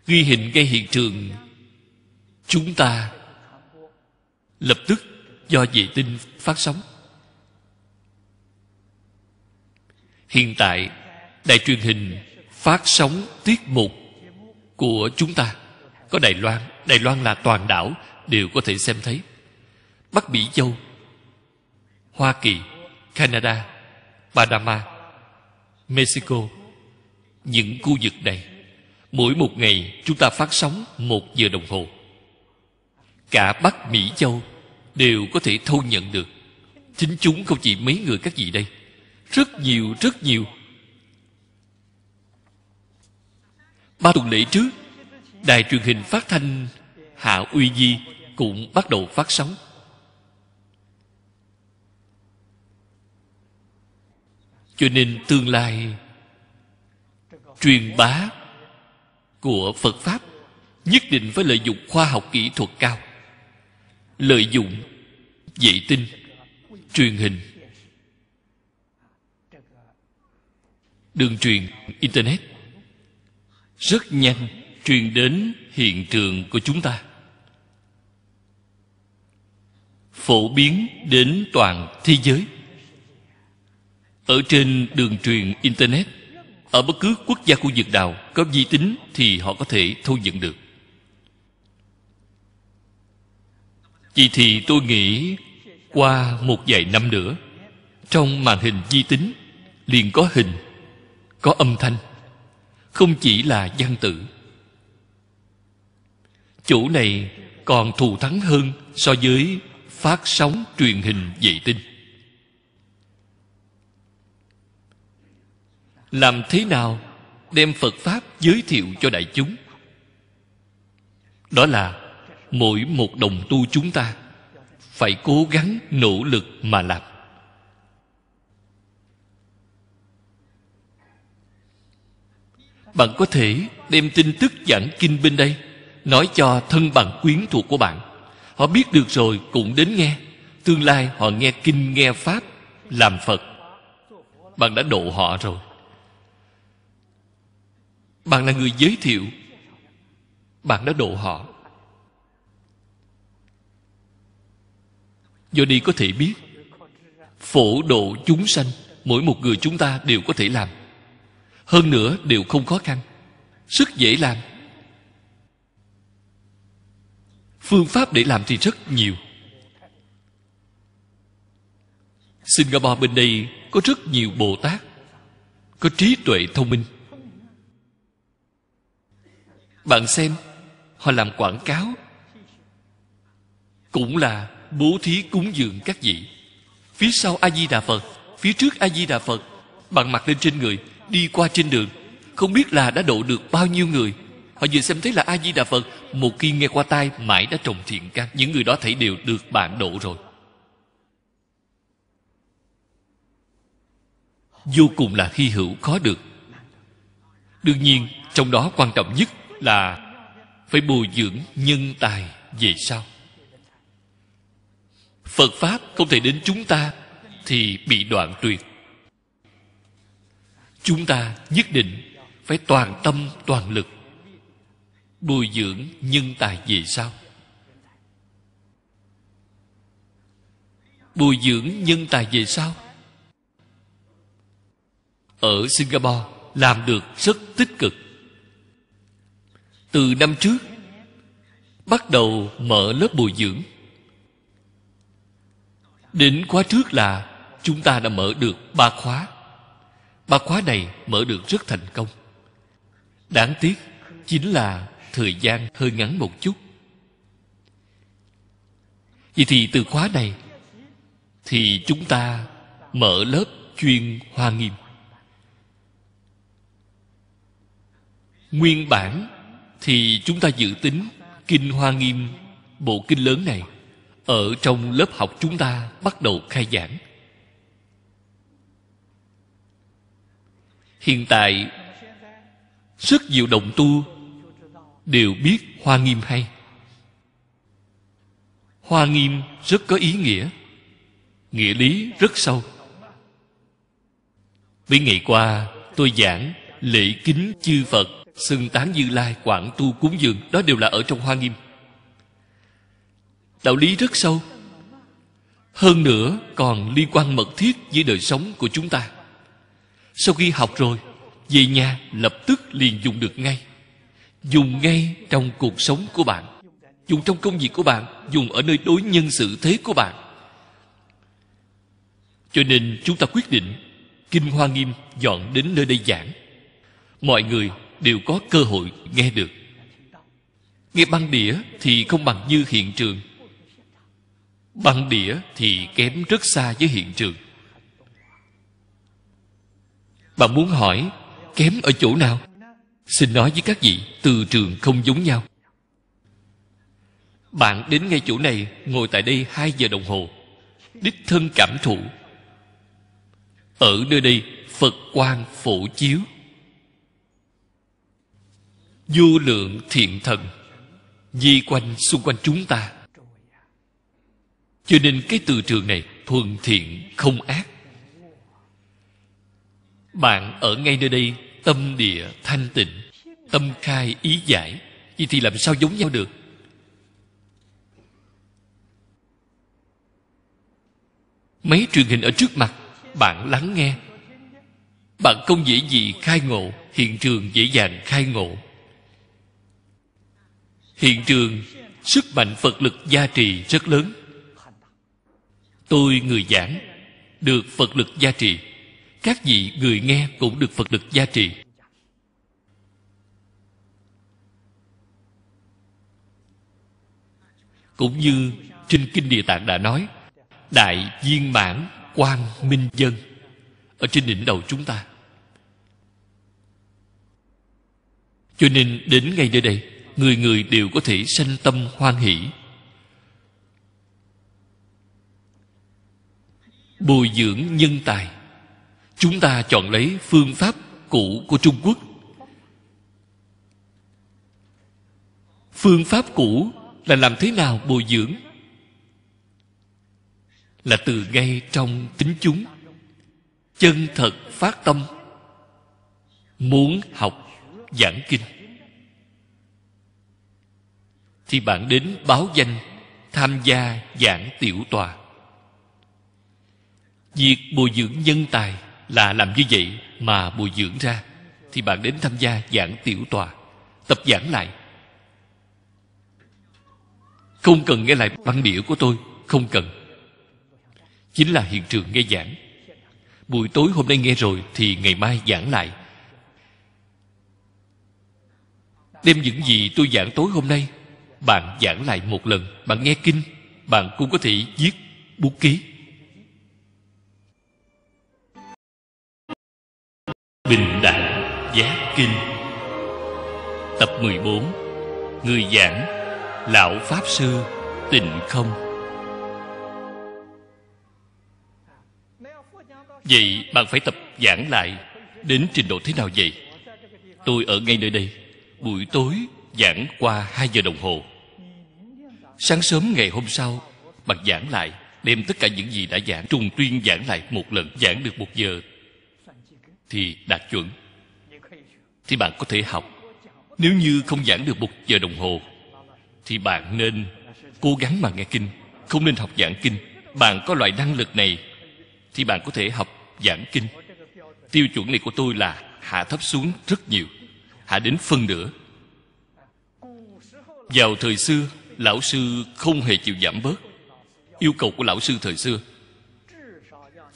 ghi hình ngay hiện trường chúng ta lập tức do vệ tinh phát sóng hiện tại đài truyền hình phát sóng tiết mục của chúng ta có đài loan đài loan là toàn đảo đều có thể xem thấy bắc mỹ châu hoa kỳ canada panama mexico những khu vực này mỗi một ngày chúng ta phát sóng một giờ đồng hồ cả bắc mỹ châu đều có thể thu nhận được chính chúng không chỉ mấy người các vị đây rất nhiều rất nhiều ba tuần lễ trước đài truyền hình phát thanh hạ uy di cũng bắt đầu phát sóng cho nên tương lai truyền bá của phật pháp nhất định phải lợi dụng khoa học kỹ thuật cao lợi dụng vệ tinh truyền hình đường truyền internet rất nhanh truyền đến hiện trường của chúng ta phổ biến đến toàn thế giới ở trên đường truyền internet ở bất cứ quốc gia khu vực nào có di tính thì họ có thể thu nhận được Vì thì tôi nghĩ qua một vài năm nữa Trong màn hình di tính liền có hình, có âm thanh Không chỉ là văn tự chủ này còn thù thắng hơn so với phát sóng truyền hình vệ tinh làm thế nào đem phật pháp giới thiệu cho đại chúng đó là mỗi một đồng tu chúng ta phải cố gắng nỗ lực mà làm bạn có thể đem tin tức giảng kinh bên đây nói cho thân bằng quyến thuộc của bạn Họ biết được rồi cũng đến nghe Tương lai họ nghe kinh nghe pháp Làm Phật Bạn đã độ họ rồi Bạn là người giới thiệu Bạn đã độ họ Do đi có thể biết Phổ độ chúng sanh Mỗi một người chúng ta đều có thể làm Hơn nữa đều không khó khăn sức dễ làm phương pháp để làm thì rất nhiều singapore bên đây có rất nhiều bồ tát có trí tuệ thông minh bạn xem họ làm quảng cáo cũng là bố thí cúng dường các vị phía sau a di đà phật phía trước a di đà phật bạn mặc lên trên người đi qua trên đường không biết là đã độ được bao nhiêu người Họ vừa xem thấy là A-di-đà Phật Một khi nghe qua tai mãi đã trồng thiện căn Những người đó thấy đều được bạn độ rồi Vô cùng là hy hữu khó được Đương nhiên trong đó quan trọng nhất là Phải bồi dưỡng nhân tài về sau Phật Pháp không thể đến chúng ta Thì bị đoạn tuyệt Chúng ta nhất định Phải toàn tâm toàn lực bồi dưỡng nhân tài về sau bồi dưỡng nhân tài về sau ở singapore làm được rất tích cực từ năm trước bắt đầu mở lớp bồi dưỡng đến khóa trước là chúng ta đã mở được ba khóa ba khóa này mở được rất thành công đáng tiếc chính là thời gian hơi ngắn một chút vậy thì từ khóa này thì chúng ta mở lớp chuyên hoa nghiêm nguyên bản thì chúng ta dự tính kinh hoa nghiêm bộ kinh lớn này ở trong lớp học chúng ta bắt đầu khai giảng hiện tại rất nhiều đồng tu đều biết hoa nghiêm hay hoa nghiêm rất có ý nghĩa nghĩa lý rất sâu mấy ngày qua tôi giảng lễ kính chư phật xưng tán như lai quảng tu cúng dường đó đều là ở trong hoa nghiêm đạo lý rất sâu hơn nữa còn liên quan mật thiết với đời sống của chúng ta sau khi học rồi về nhà lập tức liền dùng được ngay dùng ngay trong cuộc sống của bạn dùng trong công việc của bạn dùng ở nơi đối nhân xử thế của bạn cho nên chúng ta quyết định kinh hoa nghiêm dọn đến nơi đây giảng mọi người đều có cơ hội nghe được nghe băng đĩa thì không bằng như hiện trường băng đĩa thì kém rất xa với hiện trường bạn muốn hỏi kém ở chỗ nào Xin nói với các vị Từ trường không giống nhau Bạn đến ngay chỗ này Ngồi tại đây hai giờ đồng hồ Đích thân cảm thụ Ở nơi đây Phật quang phổ chiếu Vô lượng thiện thần Di quanh xung quanh chúng ta Cho nên cái từ trường này Thuần thiện không ác Bạn ở ngay nơi đây tâm địa thanh tịnh tâm khai ý giải vậy thì làm sao giống nhau được mấy truyền hình ở trước mặt bạn lắng nghe bạn không dễ gì khai ngộ hiện trường dễ dàng khai ngộ hiện trường sức mạnh phật lực gia trì rất lớn tôi người giảng được phật lực gia trì các vị người nghe cũng được phật lực gia trì cũng như trên kinh địa tạng đã nói đại viên mãn quang minh dân ở trên đỉnh đầu chúng ta cho nên đến ngay nơi đây người người đều có thể sanh tâm hoan hỷ bồi dưỡng nhân tài chúng ta chọn lấy phương pháp cũ của trung quốc phương pháp cũ là làm thế nào bồi dưỡng là từ ngay trong tính chúng chân thật phát tâm muốn học giảng kinh thì bạn đến báo danh tham gia giảng tiểu tòa việc bồi dưỡng nhân tài là làm như vậy mà bồi dưỡng ra thì bạn đến tham gia giảng tiểu tòa tập giảng lại không cần nghe lại băng đĩa của tôi không cần chính là hiện trường nghe giảng buổi tối hôm nay nghe rồi thì ngày mai giảng lại đem những gì tôi giảng tối hôm nay bạn giảng lại một lần bạn nghe kinh bạn cũng có thể viết bút ký Bình Đẳng Giác Kinh Tập 14 Người giảng Lão Pháp Sư Tịnh Không Vậy bạn phải tập giảng lại Đến trình độ thế nào vậy? Tôi ở ngay nơi đây Buổi tối giảng qua 2 giờ đồng hồ Sáng sớm ngày hôm sau Bạn giảng lại Đem tất cả những gì đã giảng Trùng tuyên giảng lại một lần Giảng được một giờ thì đạt chuẩn thì bạn có thể học nếu như không giảng được một giờ đồng hồ thì bạn nên cố gắng mà nghe kinh không nên học giảng kinh bạn có loại năng lực này thì bạn có thể học giảng kinh tiêu chuẩn này của tôi là hạ thấp xuống rất nhiều hạ đến phân nửa vào thời xưa lão sư không hề chịu giảm bớt yêu cầu của lão sư thời xưa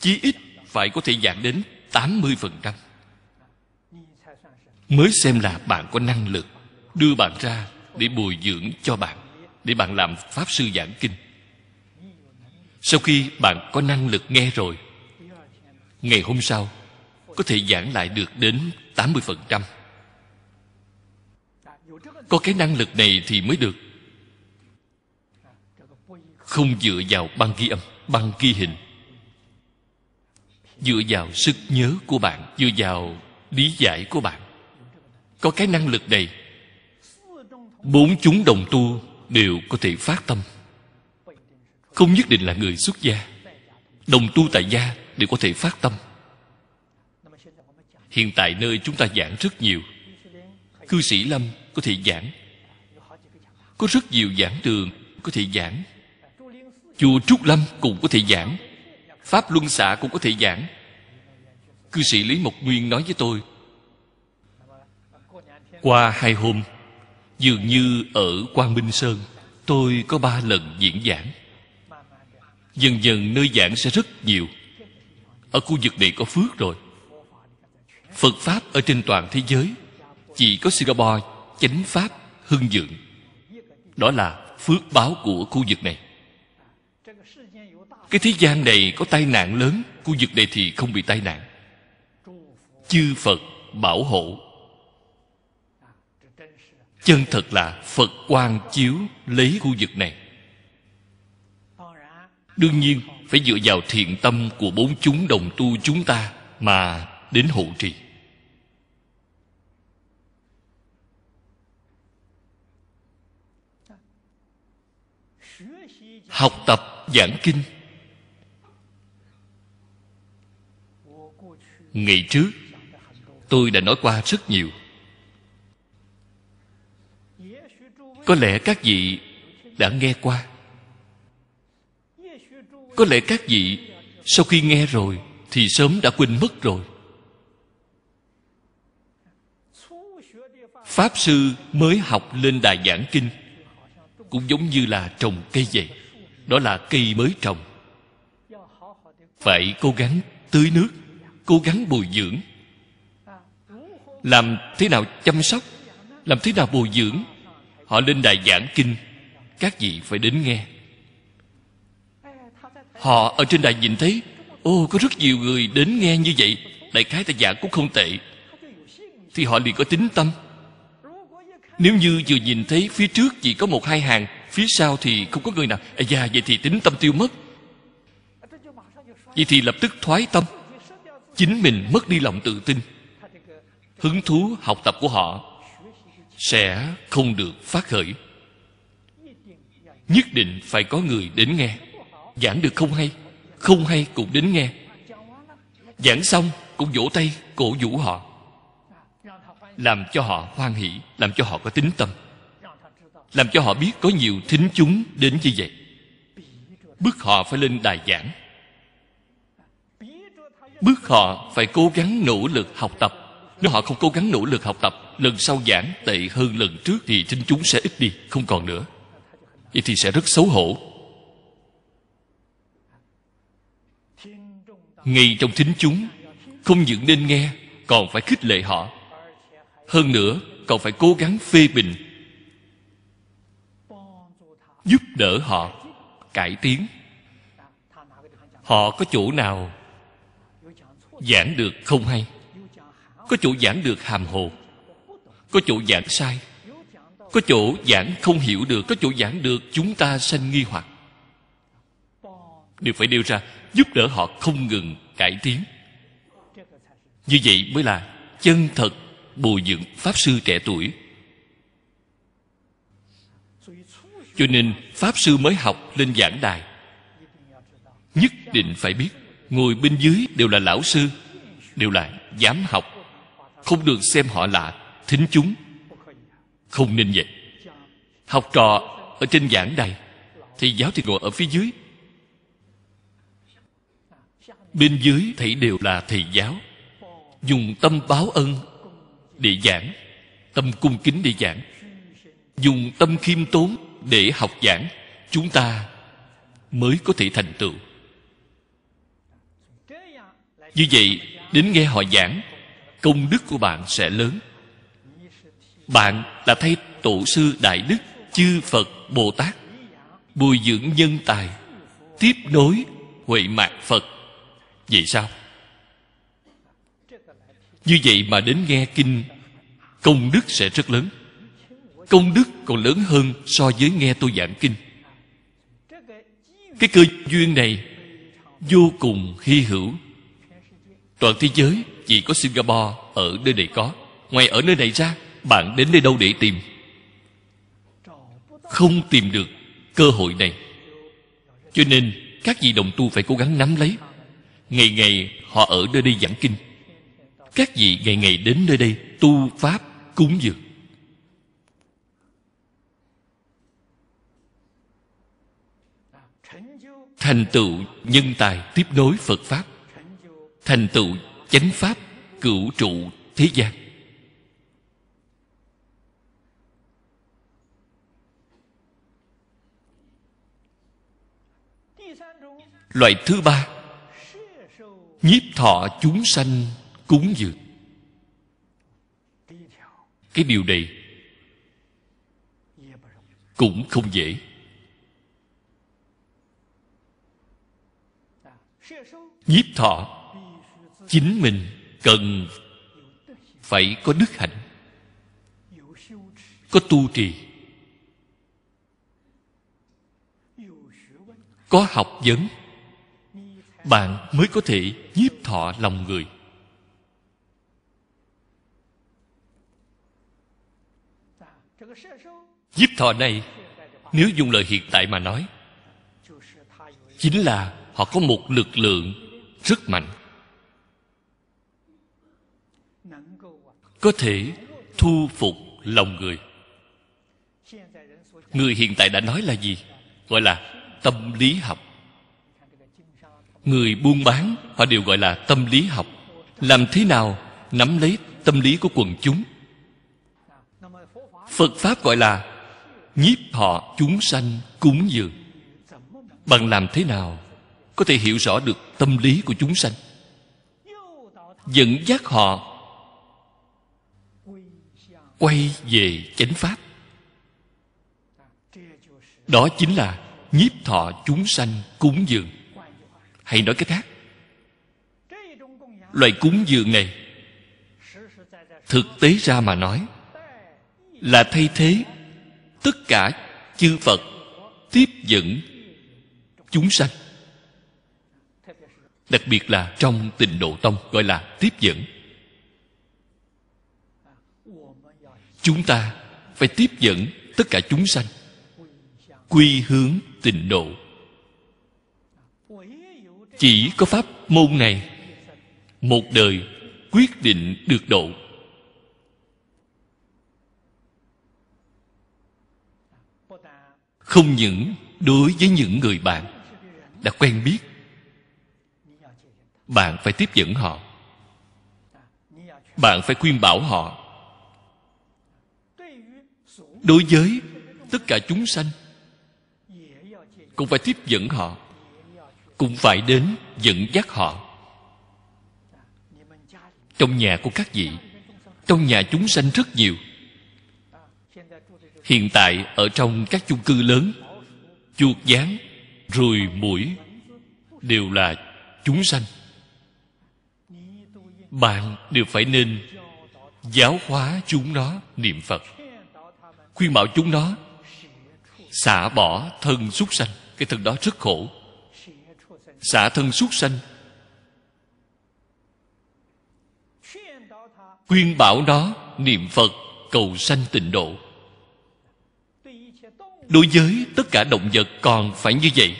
chí ít phải có thể giảng đến 80% Mới xem là bạn có năng lực Đưa bạn ra để bồi dưỡng cho bạn Để bạn làm Pháp Sư Giảng Kinh Sau khi bạn có năng lực nghe rồi Ngày hôm sau Có thể giảng lại được đến 80% Có cái năng lực này thì mới được Không dựa vào băng ghi âm Băng ghi hình dựa vào sức nhớ của bạn dựa vào lý giải của bạn có cái năng lực này bốn chúng đồng tu đều có thể phát tâm không nhất định là người xuất gia đồng tu tại gia đều có thể phát tâm hiện tại nơi chúng ta giảng rất nhiều cư sĩ lâm có thể giảng có rất nhiều giảng đường có thể giảng chùa trúc lâm cũng có thể giảng pháp luân xạ cũng có thể giảng cư sĩ lý mộc nguyên nói với tôi qua hai hôm dường như ở quang minh sơn tôi có ba lần diễn giảng dần dần nơi giảng sẽ rất nhiều ở khu vực này có phước rồi phật pháp ở trên toàn thế giới chỉ có singapore chánh pháp hưng dượng đó là phước báo của khu vực này cái thế gian này có tai nạn lớn Khu vực này thì không bị tai nạn Chư Phật bảo hộ Chân thật là Phật quang chiếu lấy khu vực này Đương nhiên phải dựa vào thiện tâm của bốn chúng đồng tu chúng ta Mà đến hộ trì Học tập giảng kinh ngày trước tôi đã nói qua rất nhiều có lẽ các vị đã nghe qua có lẽ các vị sau khi nghe rồi thì sớm đã quên mất rồi pháp sư mới học lên đà giảng kinh cũng giống như là trồng cây vậy đó là cây mới trồng phải cố gắng tưới nước cố gắng bồi dưỡng làm thế nào chăm sóc làm thế nào bồi dưỡng họ lên đài giảng kinh các vị phải đến nghe họ ở trên đài nhìn thấy ô có rất nhiều người đến nghe như vậy đại khái ta giảng cũng không tệ thì họ liền có tính tâm nếu như vừa nhìn thấy phía trước chỉ có một hai hàng phía sau thì không có người nào à, dạ vậy thì tính tâm tiêu mất vậy thì lập tức thoái tâm chính mình mất đi lòng tự tin hứng thú học tập của họ sẽ không được phát khởi nhất định phải có người đến nghe giảng được không hay không hay cũng đến nghe giảng xong cũng vỗ tay cổ vũ họ làm cho họ hoan hỷ làm cho họ có tính tâm làm cho họ biết có nhiều thính chúng đến như vậy bức họ phải lên đài giảng bước họ phải cố gắng nỗ lực học tập nếu họ không cố gắng nỗ lực học tập lần sau giảng tệ hơn lần trước thì chính chúng sẽ ít đi không còn nữa vậy thì sẽ rất xấu hổ ngay trong thính chúng không những nên nghe còn phải khích lệ họ hơn nữa còn phải cố gắng phê bình giúp đỡ họ cải tiến họ có chỗ nào giảng được không hay có chỗ giảng được hàm hồ có chỗ giảng sai có chỗ giảng không hiểu được có chỗ giảng được chúng ta sanh nghi hoặc đều phải nêu ra giúp đỡ họ không ngừng cải tiến như vậy mới là chân thật bồi dưỡng pháp sư trẻ tuổi cho nên pháp sư mới học lên giảng đài nhất định phải biết ngồi bên dưới đều là lão sư đều là dám học không được xem họ là thính chúng không nên vậy học trò ở trên giảng đài thì giáo thì ngồi ở phía dưới bên dưới thầy đều là thầy giáo dùng tâm báo ân để giảng tâm cung kính để giảng dùng tâm khiêm tốn để học giảng chúng ta mới có thể thành tựu như vậy đến nghe họ giảng công đức của bạn sẽ lớn bạn đã thay tổ sư đại đức chư phật bồ tát bồi dưỡng nhân tài tiếp nối huệ mạc phật vậy sao như vậy mà đến nghe kinh công đức sẽ rất lớn công đức còn lớn hơn so với nghe tôi giảng kinh cái cơ duyên này vô cùng hy hữu Toàn thế giới chỉ có Singapore ở nơi này có Ngoài ở nơi này ra Bạn đến nơi đâu để tìm Không tìm được cơ hội này Cho nên các vị đồng tu phải cố gắng nắm lấy Ngày ngày họ ở nơi đây giảng kinh Các vị ngày ngày đến nơi đây Tu Pháp cúng dường Thành tựu nhân tài tiếp nối Phật Pháp thành tựu chánh pháp cửu trụ thế gian loại thứ ba nhiếp thọ chúng sanh cúng dường cái điều này cũng không dễ nhiếp thọ chính mình cần phải có đức hạnh có tu trì có học vấn bạn mới có thể nhiếp thọ lòng người nhiếp thọ này nếu dùng lời hiện tại mà nói chính là họ có một lực lượng rất mạnh có thể thu phục lòng người người hiện tại đã nói là gì gọi là tâm lý học người buôn bán họ đều gọi là tâm lý học làm thế nào nắm lấy tâm lý của quần chúng phật pháp gọi là nhiếp họ chúng sanh cúng dường bằng làm thế nào có thể hiểu rõ được tâm lý của chúng sanh dẫn dắt họ quay về chánh pháp đó chính là nhiếp thọ chúng sanh cúng dường hay nói cách khác loài cúng dường này thực tế ra mà nói là thay thế tất cả chư phật tiếp dẫn chúng sanh đặc biệt là trong tình độ tông gọi là tiếp dẫn chúng ta phải tiếp dẫn tất cả chúng sanh quy hướng tịnh độ chỉ có pháp môn này một đời quyết định được độ không những đối với những người bạn đã quen biết bạn phải tiếp dẫn họ bạn phải khuyên bảo họ đối với tất cả chúng sanh cũng phải tiếp dẫn họ cũng phải đến dẫn dắt họ trong nhà của các vị trong nhà chúng sanh rất nhiều hiện tại ở trong các chung cư lớn chuột dáng ruồi mũi đều là chúng sanh bạn đều phải nên giáo hóa chúng nó niệm phật khuyên bảo chúng nó xả bỏ thân súc sanh cái thân đó rất khổ xả thân súc sanh khuyên bảo nó niệm phật cầu sanh tịnh độ đối với tất cả động vật còn phải như vậy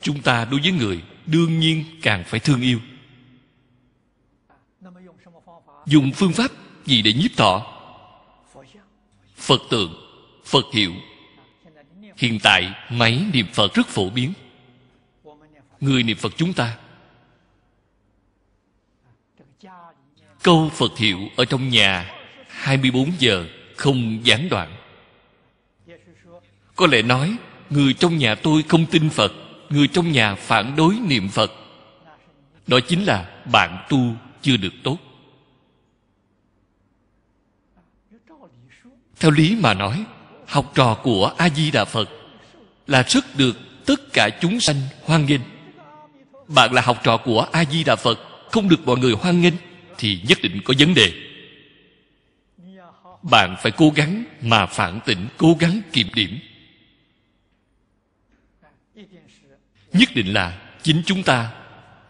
chúng ta đối với người đương nhiên càng phải thương yêu dùng phương pháp gì để nhiếp thọ phật tượng phật hiệu hiện tại máy niệm phật rất phổ biến người niệm phật chúng ta câu phật hiệu ở trong nhà 24 giờ không gián đoạn có lẽ nói người trong nhà tôi không tin phật người trong nhà phản đối niệm phật đó chính là bạn tu chưa được tốt theo lý mà nói học trò của a di đà phật là rất được tất cả chúng sanh hoan nghênh bạn là học trò của a di đà phật không được mọi người hoan nghênh thì nhất định có vấn đề bạn phải cố gắng mà phản tỉnh cố gắng kiểm điểm nhất định là chính chúng ta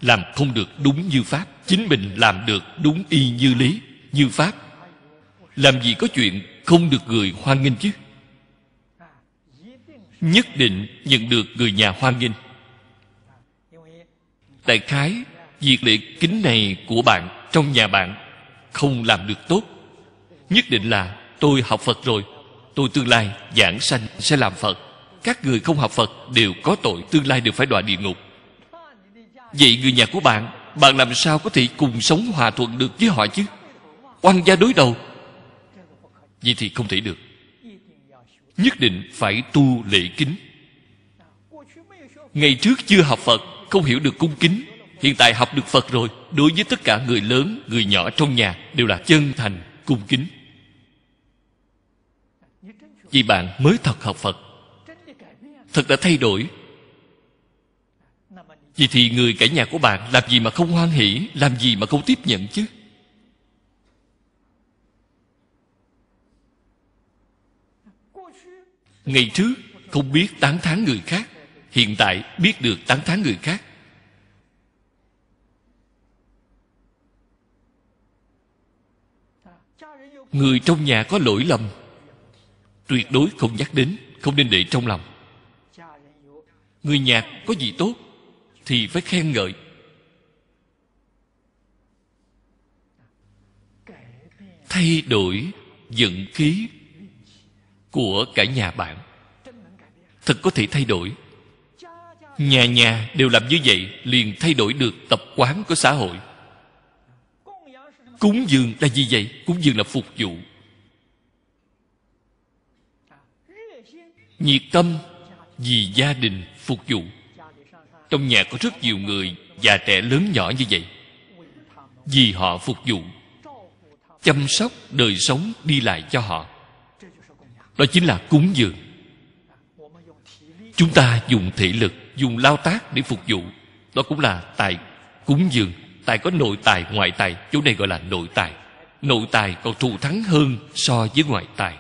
làm không được đúng như pháp chính mình làm được đúng y như lý như pháp làm gì có chuyện không được người hoan nghênh chứ nhất định nhận được người nhà hoan nghênh đại khái việc lễ kính này của bạn trong nhà bạn không làm được tốt nhất định là tôi học phật rồi tôi tương lai giảng sanh sẽ làm phật các người không học phật đều có tội tương lai đều phải đọa địa ngục vậy người nhà của bạn bạn làm sao có thể cùng sống hòa thuận được với họ chứ oan gia đối đầu vì thì không thể được Nhất định phải tu lễ kính Ngày trước chưa học Phật Không hiểu được cung kính Hiện tại học được Phật rồi Đối với tất cả người lớn, người nhỏ trong nhà Đều là chân thành, cung kính Vì bạn mới thật học Phật Thật đã thay đổi vì thì người cả nhà của bạn Làm gì mà không hoan hỷ Làm gì mà không tiếp nhận chứ ngày trước không biết tán thán người khác hiện tại biết được tán thán người khác người trong nhà có lỗi lầm tuyệt đối không nhắc đến không nên để trong lòng người nhà có gì tốt thì phải khen ngợi thay đổi giận khí của cả nhà bạn thật có thể thay đổi nhà nhà đều làm như vậy liền thay đổi được tập quán của xã hội cúng dường là gì vậy cúng dường là phục vụ nhiệt tâm vì gia đình phục vụ trong nhà có rất nhiều người già trẻ lớn nhỏ như vậy vì họ phục vụ chăm sóc đời sống đi lại cho họ đó chính là cúng dường chúng ta dùng thể lực dùng lao tác để phục vụ đó cũng là tài cúng dường tài có nội tài ngoại tài chỗ này gọi là nội tài nội tài còn thù thắng hơn so với ngoại tài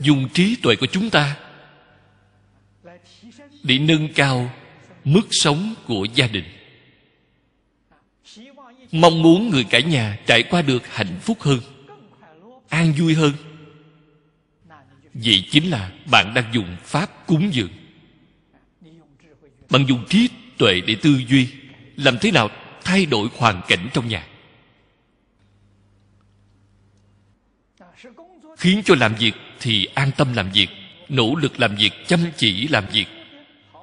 dùng trí tuệ của chúng ta để nâng cao mức sống của gia đình mong muốn người cả nhà trải qua được hạnh phúc hơn an vui hơn vậy chính là bạn đang dùng pháp cúng dường bạn dùng trí tuệ để tư duy làm thế nào thay đổi hoàn cảnh trong nhà khiến cho làm việc thì an tâm làm việc nỗ lực làm việc chăm chỉ làm việc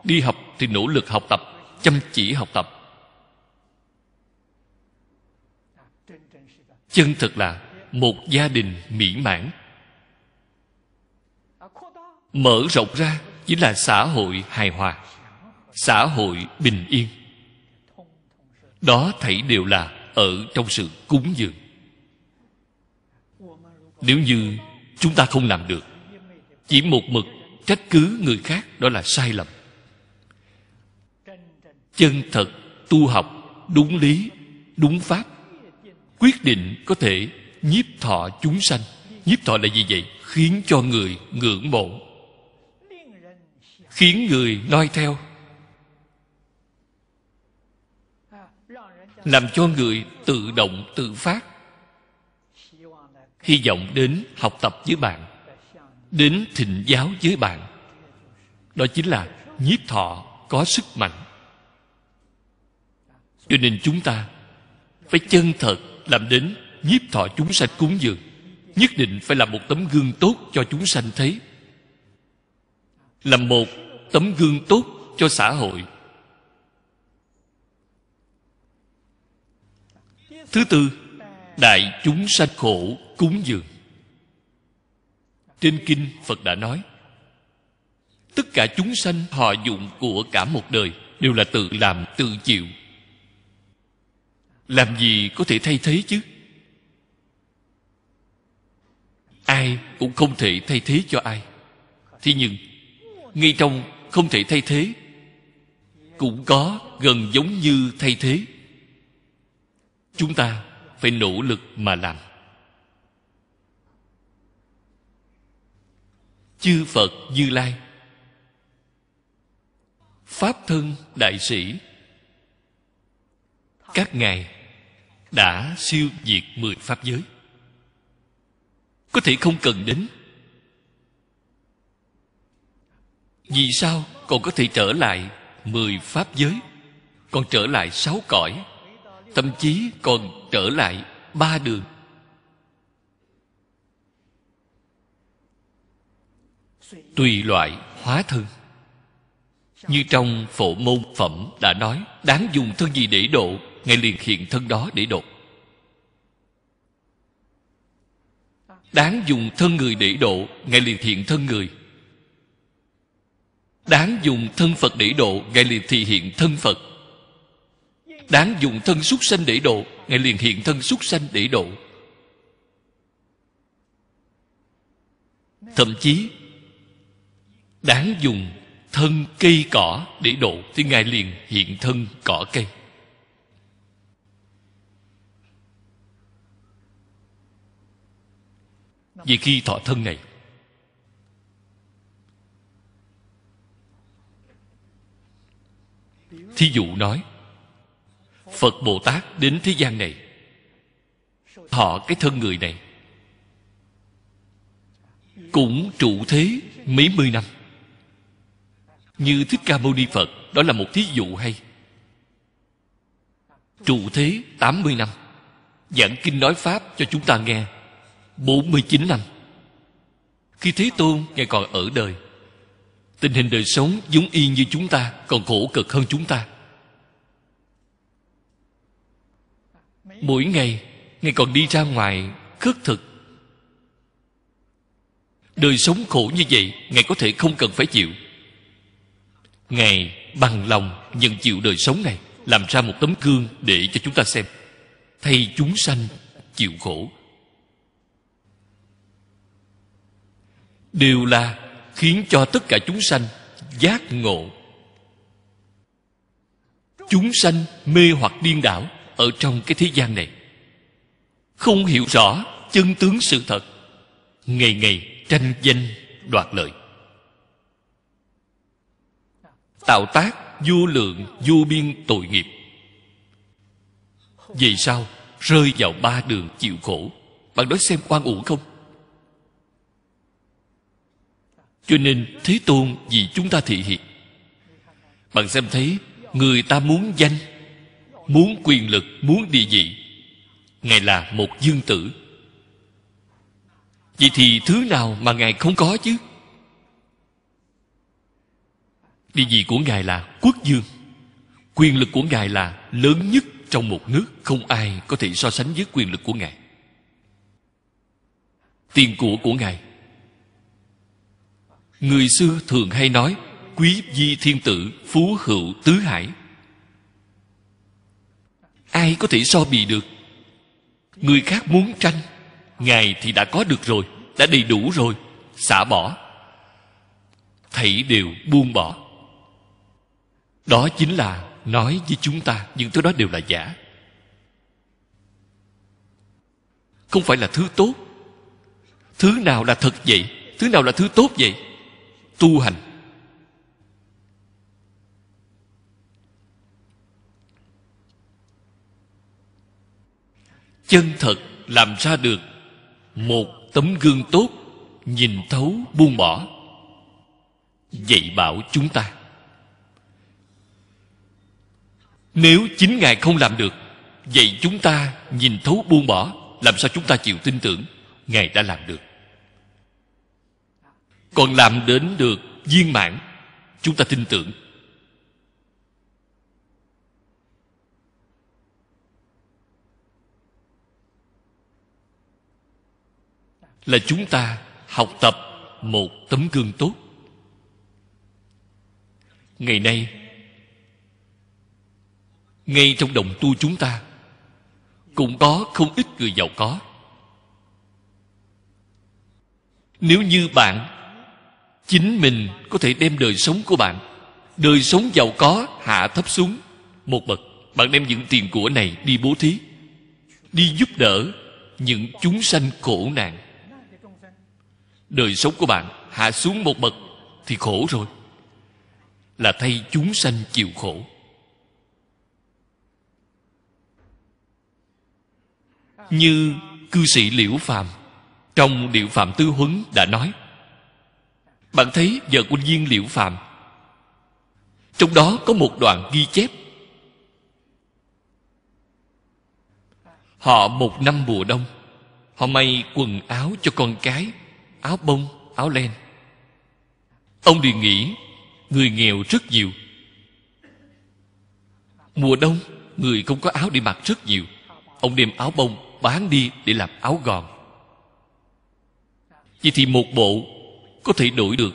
đi học thì nỗ lực học tập chăm chỉ học tập chân thật là một gia đình mỹ mãn mở rộng ra chính là xã hội hài hòa xã hội bình yên đó thảy đều là ở trong sự cúng dường nếu như chúng ta không làm được chỉ một mực trách cứ người khác đó là sai lầm chân thật tu học đúng lý đúng pháp quyết định có thể nhiếp thọ chúng sanh nhiếp thọ là gì vậy khiến cho người ngưỡng mộ khiến người noi theo làm cho người tự động tự phát hy vọng đến học tập với bạn đến thịnh giáo với bạn đó chính là nhiếp thọ có sức mạnh cho nên chúng ta phải chân thật làm đến nhiếp thọ chúng sanh cúng dường nhất định phải là một tấm gương tốt cho chúng sanh thấy là một tấm gương tốt cho xã hội thứ tư đại chúng sanh khổ cúng dường trên kinh phật đã nói tất cả chúng sanh họ dụng của cả một đời đều là tự làm tự chịu làm gì có thể thay thế chứ ai cũng không thể thay thế cho ai thế nhưng ngay trong không thể thay thế cũng có gần giống như thay thế chúng ta phải nỗ lực mà làm chư phật như lai pháp thân đại sĩ các ngài đã siêu diệt mười pháp giới có thể không cần đến vì sao còn có thể trở lại mười pháp giới còn trở lại sáu cõi thậm chí còn trở lại ba đường tùy loại hóa thân như trong phổ môn phẩm đã nói đáng dùng thân gì để độ ngài liền hiện thân đó để độ đáng dùng thân người để độ ngài liền hiện thân người đáng dùng thân phật để độ ngài liền thị hiện thân phật đáng dùng thân xuất sanh để độ ngài liền hiện thân xuất sanh để độ thậm chí đáng dùng thân cây cỏ để độ thì ngài liền hiện thân cỏ cây vì khi thọ thân này thí dụ nói phật bồ tát đến thế gian này thọ cái thân người này cũng trụ thế mấy mươi năm như thích ca mâu ni phật đó là một thí dụ hay trụ thế 80 năm giảng kinh nói pháp cho chúng ta nghe 49 năm Khi Thế Tôn Ngài còn ở đời Tình hình đời sống giống y như chúng ta Còn khổ cực hơn chúng ta Mỗi ngày Ngài còn đi ra ngoài khất thực Đời sống khổ như vậy Ngài có thể không cần phải chịu Ngài bằng lòng nhận chịu đời sống này Làm ra một tấm gương để cho chúng ta xem Thay chúng sanh chịu khổ đều là khiến cho tất cả chúng sanh giác ngộ chúng sanh mê hoặc điên đảo ở trong cái thế gian này không hiểu rõ chân tướng sự thật ngày ngày tranh danh đoạt lợi tạo tác vô lượng vô biên tội nghiệp vì sao rơi vào ba đường chịu khổ bạn nói xem oan uổng không cho nên thế tôn vì chúng ta thị hiện bạn xem thấy người ta muốn danh muốn quyền lực muốn địa vị ngài là một dương tử vậy thì thứ nào mà ngài không có chứ địa vị của ngài là quốc dương quyền lực của ngài là lớn nhất trong một nước không ai có thể so sánh với quyền lực của ngài tiền của của ngài người xưa thường hay nói quý di thiên tử phú hữu tứ hải ai có thể so bì được người khác muốn tranh ngài thì đã có được rồi đã đầy đủ rồi xả bỏ thảy đều buông bỏ đó chính là nói với chúng ta nhưng thứ đó đều là giả không phải là thứ tốt thứ nào là thật vậy thứ nào là thứ tốt vậy tu hành chân thật làm ra được một tấm gương tốt nhìn thấu buông bỏ dạy bảo chúng ta nếu chính ngài không làm được vậy chúng ta nhìn thấu buông bỏ làm sao chúng ta chịu tin tưởng ngài đã làm được còn làm đến được viên mãn chúng ta tin tưởng là chúng ta học tập một tấm gương tốt ngày nay ngay trong đồng tu chúng ta cũng có không ít người giàu có nếu như bạn chính mình có thể đem đời sống của bạn đời sống giàu có hạ thấp xuống một bậc bạn đem những tiền của này đi bố thí đi giúp đỡ những chúng sanh khổ nạn đời sống của bạn hạ xuống một bậc thì khổ rồi là thay chúng sanh chịu khổ như cư sĩ liễu phàm trong điệu phạm tư huấn đã nói bạn thấy giờ quân viên liễu phạm trong đó có một đoạn ghi chép họ một năm mùa đông họ may quần áo cho con cái áo bông áo len ông liền nghĩ người nghèo rất nhiều mùa đông người không có áo để mặc rất nhiều ông đem áo bông bán đi để làm áo gòn vậy thì một bộ có thể đổi được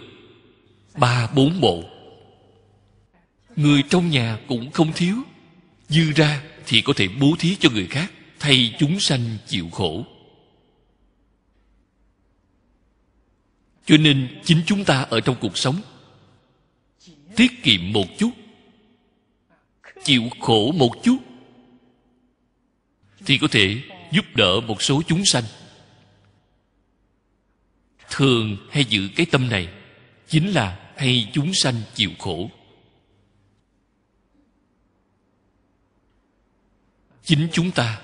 ba bốn bộ người trong nhà cũng không thiếu dư ra thì có thể bố thí cho người khác thay chúng sanh chịu khổ cho nên chính chúng ta ở trong cuộc sống tiết kiệm một chút chịu khổ một chút thì có thể giúp đỡ một số chúng sanh thường hay giữ cái tâm này chính là hay chúng sanh chịu khổ chính chúng ta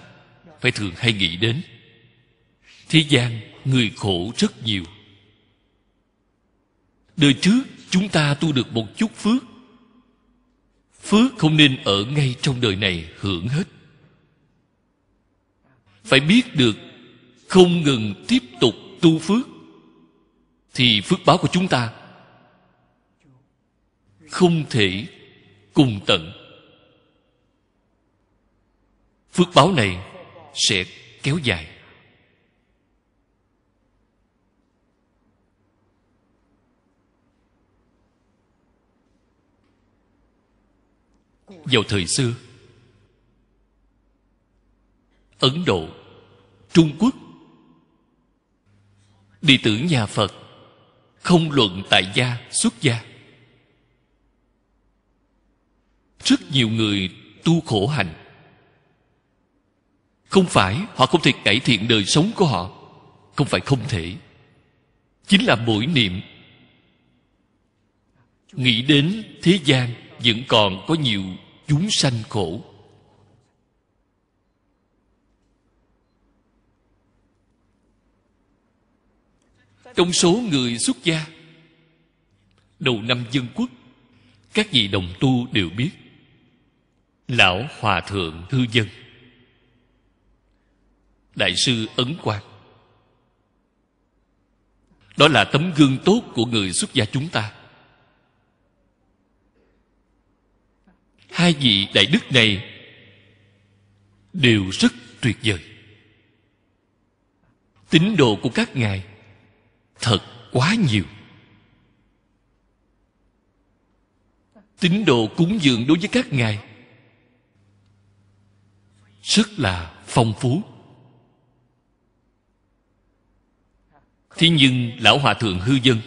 phải thường hay nghĩ đến thế gian người khổ rất nhiều đời trước chúng ta tu được một chút phước phước không nên ở ngay trong đời này hưởng hết phải biết được không ngừng tiếp tục tu phước thì phước báo của chúng ta không thể cùng tận phước báo này sẽ kéo dài vào thời xưa ấn độ trung quốc đệ tử nhà phật không luận tại gia xuất gia rất nhiều người tu khổ hạnh không phải họ không thể cải thiện đời sống của họ không phải không thể chính là mỗi niệm nghĩ đến thế gian vẫn còn có nhiều chúng sanh khổ trong số người xuất gia đầu năm dân quốc các vị đồng tu đều biết lão hòa thượng thư dân đại sư ấn quang đó là tấm gương tốt của người xuất gia chúng ta hai vị đại đức này đều rất tuyệt vời tín đồ của các ngài thật quá nhiều tín đồ cúng dường đối với các ngài rất là phong phú thế nhưng lão hòa thượng hư dân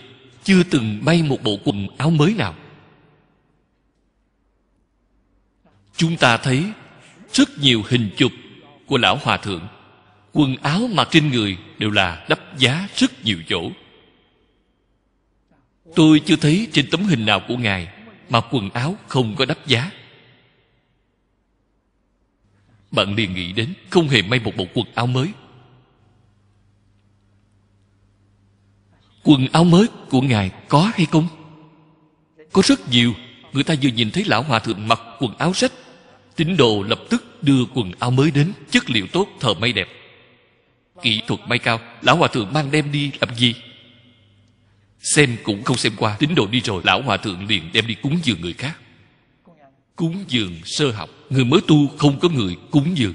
chưa từng may một bộ quần áo mới nào chúng ta thấy rất nhiều hình chụp của lão hòa thượng quần áo mà trên người đều là đắp giá rất nhiều chỗ tôi chưa thấy trên tấm hình nào của ngài mà quần áo không có đắp giá bạn liền nghĩ đến không hề may một bộ quần áo mới quần áo mới của ngài có hay không có rất nhiều người ta vừa nhìn thấy lão hòa thượng mặc quần áo rách tín đồ lập tức đưa quần áo mới đến chất liệu tốt thờ may đẹp kỹ thuật may cao lão hòa thượng mang đem đi làm gì xem cũng không xem qua tín đồ đi rồi lão hòa thượng liền đem đi cúng dường người khác cúng dường sơ học người mới tu không có người cúng dường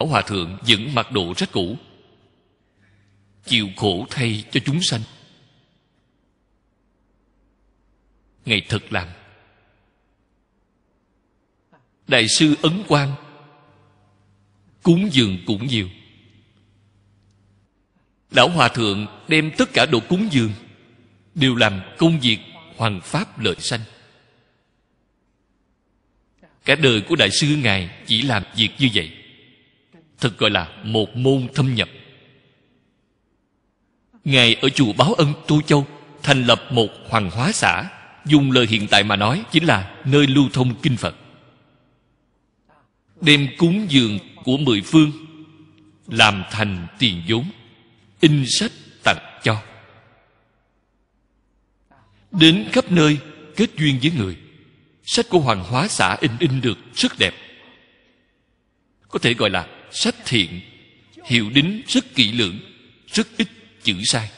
lão hòa thượng vẫn mặc độ rất cũ chịu khổ thay cho chúng sanh ngày thật làm đại sư ấn quang cúng dường cũng nhiều lão hòa thượng đem tất cả đồ cúng dường đều làm công việc hoằng pháp lợi sanh cả đời của đại sư ngài chỉ làm việc như vậy thật gọi là một môn thâm nhập ngài ở chùa báo ân tu châu thành lập một hoàng hóa xã dùng lời hiện tại mà nói chính là nơi lưu thông kinh phật đem cúng dường của mười phương làm thành tiền vốn in sách tặng cho đến khắp nơi kết duyên với người sách của hoàng hóa xã in in được rất đẹp có thể gọi là sách thiện hiệu đính rất kỹ lưỡng rất ít chữ sai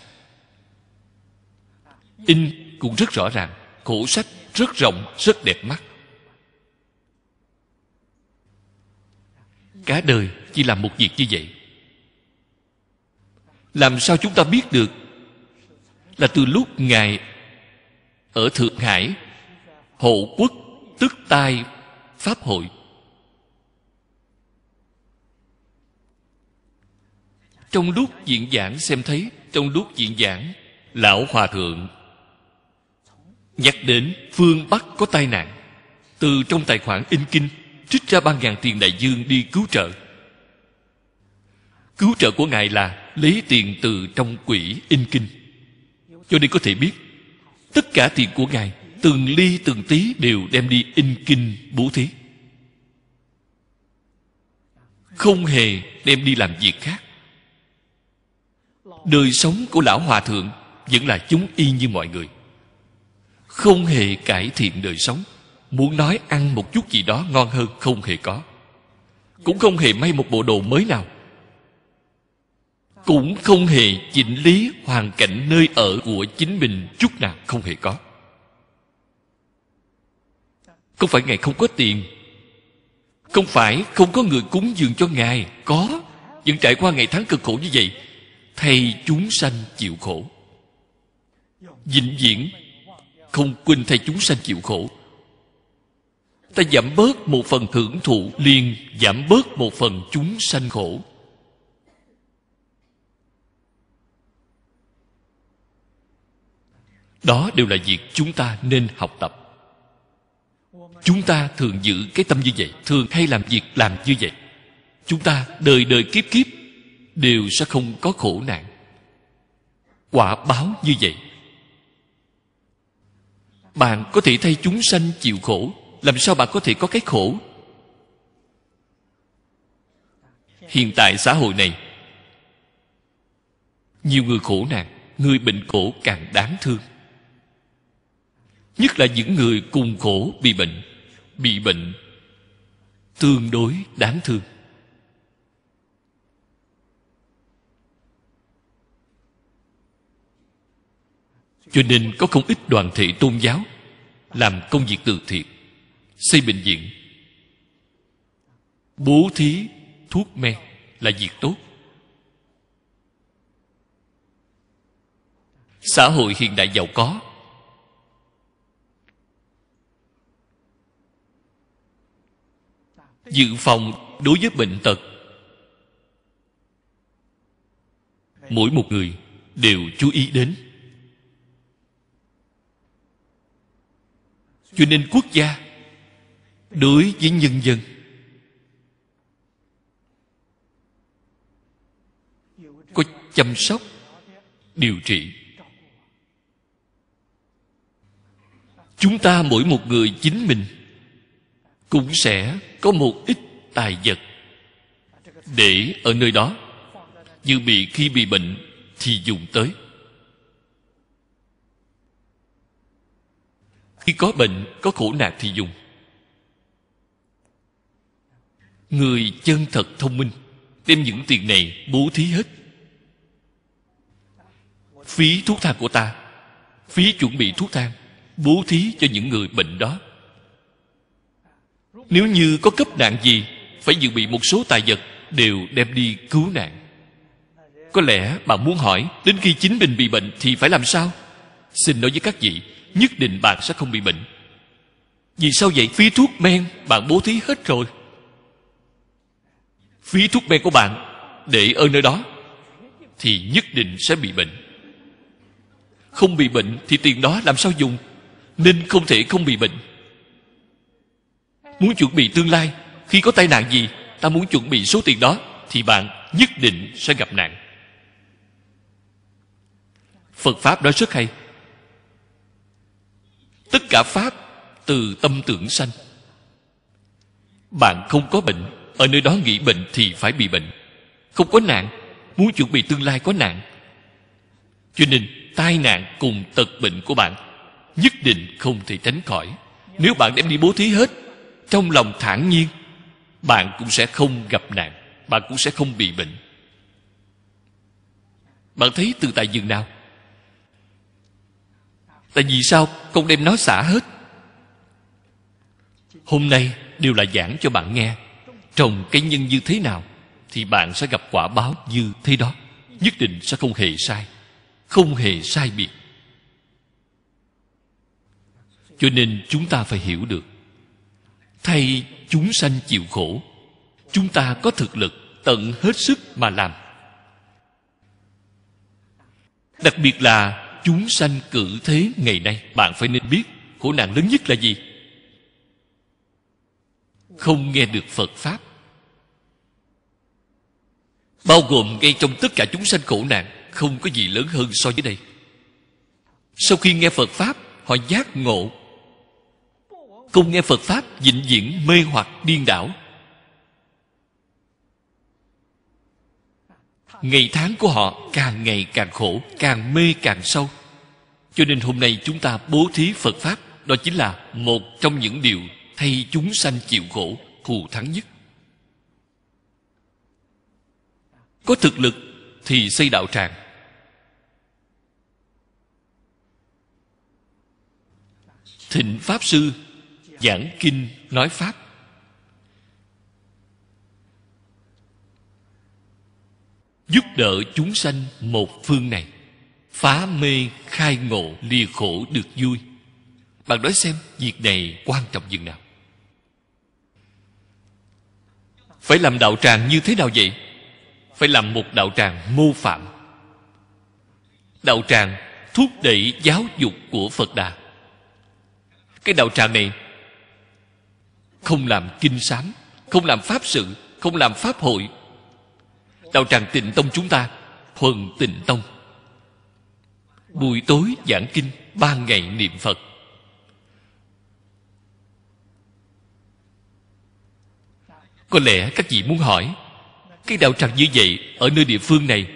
in cũng rất rõ ràng khổ sách rất rộng rất đẹp mắt cả đời chỉ làm một việc như vậy làm sao chúng ta biết được là từ lúc ngài ở thượng hải hộ quốc tức tai pháp hội trong lúc diễn giảng xem thấy trong lúc diễn giảng lão hòa thượng nhắc đến phương bắc có tai nạn từ trong tài khoản in kinh trích ra ba ngàn tiền đại dương đi cứu trợ cứu trợ của ngài là lấy tiền từ trong quỹ in kinh cho nên có thể biết tất cả tiền của ngài từng ly từng tí đều đem đi in kinh bố thí không hề đem đi làm việc khác đời sống của lão hòa thượng vẫn là chúng y như mọi người không hề cải thiện đời sống muốn nói ăn một chút gì đó ngon hơn không hề có cũng không hề may một bộ đồ mới nào cũng không hề chỉnh lý hoàn cảnh nơi ở của chính mình chút nào không hề có không phải ngài không có tiền không phải không có người cúng dường cho ngài có vẫn trải qua ngày tháng cực khổ như vậy thầy chúng sanh chịu khổ vĩnh viễn không quên thầy chúng sanh chịu khổ ta giảm bớt một phần hưởng thụ liền giảm bớt một phần chúng sanh khổ đó đều là việc chúng ta nên học tập chúng ta thường giữ cái tâm như vậy thường hay làm việc làm như vậy chúng ta đời đời kiếp kiếp đều sẽ không có khổ nạn quả báo như vậy bạn có thể thay chúng sanh chịu khổ làm sao bạn có thể có cái khổ hiện tại xã hội này nhiều người khổ nạn người bệnh khổ càng đáng thương nhất là những người cùng khổ bị bệnh bị bệnh tương đối đáng thương cho nên có không ít đoàn thể tôn giáo làm công việc từ thiện xây bệnh viện bố thí thuốc men là việc tốt xã hội hiện đại giàu có dự phòng đối với bệnh tật mỗi một người đều chú ý đến cho nên quốc gia đối với nhân dân có chăm sóc điều trị chúng ta mỗi một người chính mình cũng sẽ có một ít tài vật để ở nơi đó như bị khi bị bệnh thì dùng tới khi có bệnh có khổ nạn thì dùng người chân thật thông minh đem những tiền này bố thí hết phí thuốc thang của ta phí chuẩn bị thuốc thang bố thí cho những người bệnh đó nếu như có cấp nạn gì Phải dự bị một số tài vật Đều đem đi cứu nạn Có lẽ bạn muốn hỏi Đến khi chính mình bị bệnh thì phải làm sao Xin nói với các vị Nhất định bạn sẽ không bị bệnh Vì sao vậy phí thuốc men Bạn bố thí hết rồi Phí thuốc men của bạn Để ở nơi đó Thì nhất định sẽ bị bệnh Không bị bệnh thì tiền đó làm sao dùng Nên không thể không bị bệnh Muốn chuẩn bị tương lai Khi có tai nạn gì Ta muốn chuẩn bị số tiền đó Thì bạn nhất định sẽ gặp nạn Phật Pháp nói rất hay Tất cả Pháp từ tâm tưởng sanh Bạn không có bệnh Ở nơi đó nghĩ bệnh thì phải bị bệnh Không có nạn Muốn chuẩn bị tương lai có nạn Cho nên tai nạn cùng tật bệnh của bạn Nhất định không thể tránh khỏi Nếu bạn đem đi bố thí hết trong lòng thản nhiên bạn cũng sẽ không gặp nạn bạn cũng sẽ không bị bệnh bạn thấy từ tại dừng nào tại vì sao không đem nó xả hết hôm nay đều là giảng cho bạn nghe trồng cái nhân như thế nào thì bạn sẽ gặp quả báo như thế đó nhất định sẽ không hề sai không hề sai biệt cho nên chúng ta phải hiểu được thay chúng sanh chịu khổ chúng ta có thực lực tận hết sức mà làm đặc biệt là chúng sanh cử thế ngày nay bạn phải nên biết khổ nạn lớn nhất là gì không nghe được phật pháp bao gồm ngay trong tất cả chúng sanh khổ nạn không có gì lớn hơn so với đây sau khi nghe phật pháp họ giác ngộ không nghe Phật Pháp vĩnh viễn mê hoặc điên đảo Ngày tháng của họ càng ngày càng khổ Càng mê càng sâu Cho nên hôm nay chúng ta bố thí Phật Pháp Đó chính là một trong những điều Thay chúng sanh chịu khổ Thù thắng nhất Có thực lực thì xây đạo tràng Thịnh Pháp Sư giảng kinh nói pháp giúp đỡ chúng sanh một phương này phá mê khai ngộ lìa khổ được vui bạn nói xem việc này quan trọng dường nào phải làm đạo tràng như thế nào vậy phải làm một đạo tràng mô phạm đạo tràng thúc đẩy giáo dục của phật đà cái đạo tràng này không làm kinh sám không làm pháp sự không làm pháp hội đạo tràng tịnh tông chúng ta thuần tịnh tông buổi tối giảng kinh ba ngày niệm phật có lẽ các vị muốn hỏi cái đạo tràng như vậy ở nơi địa phương này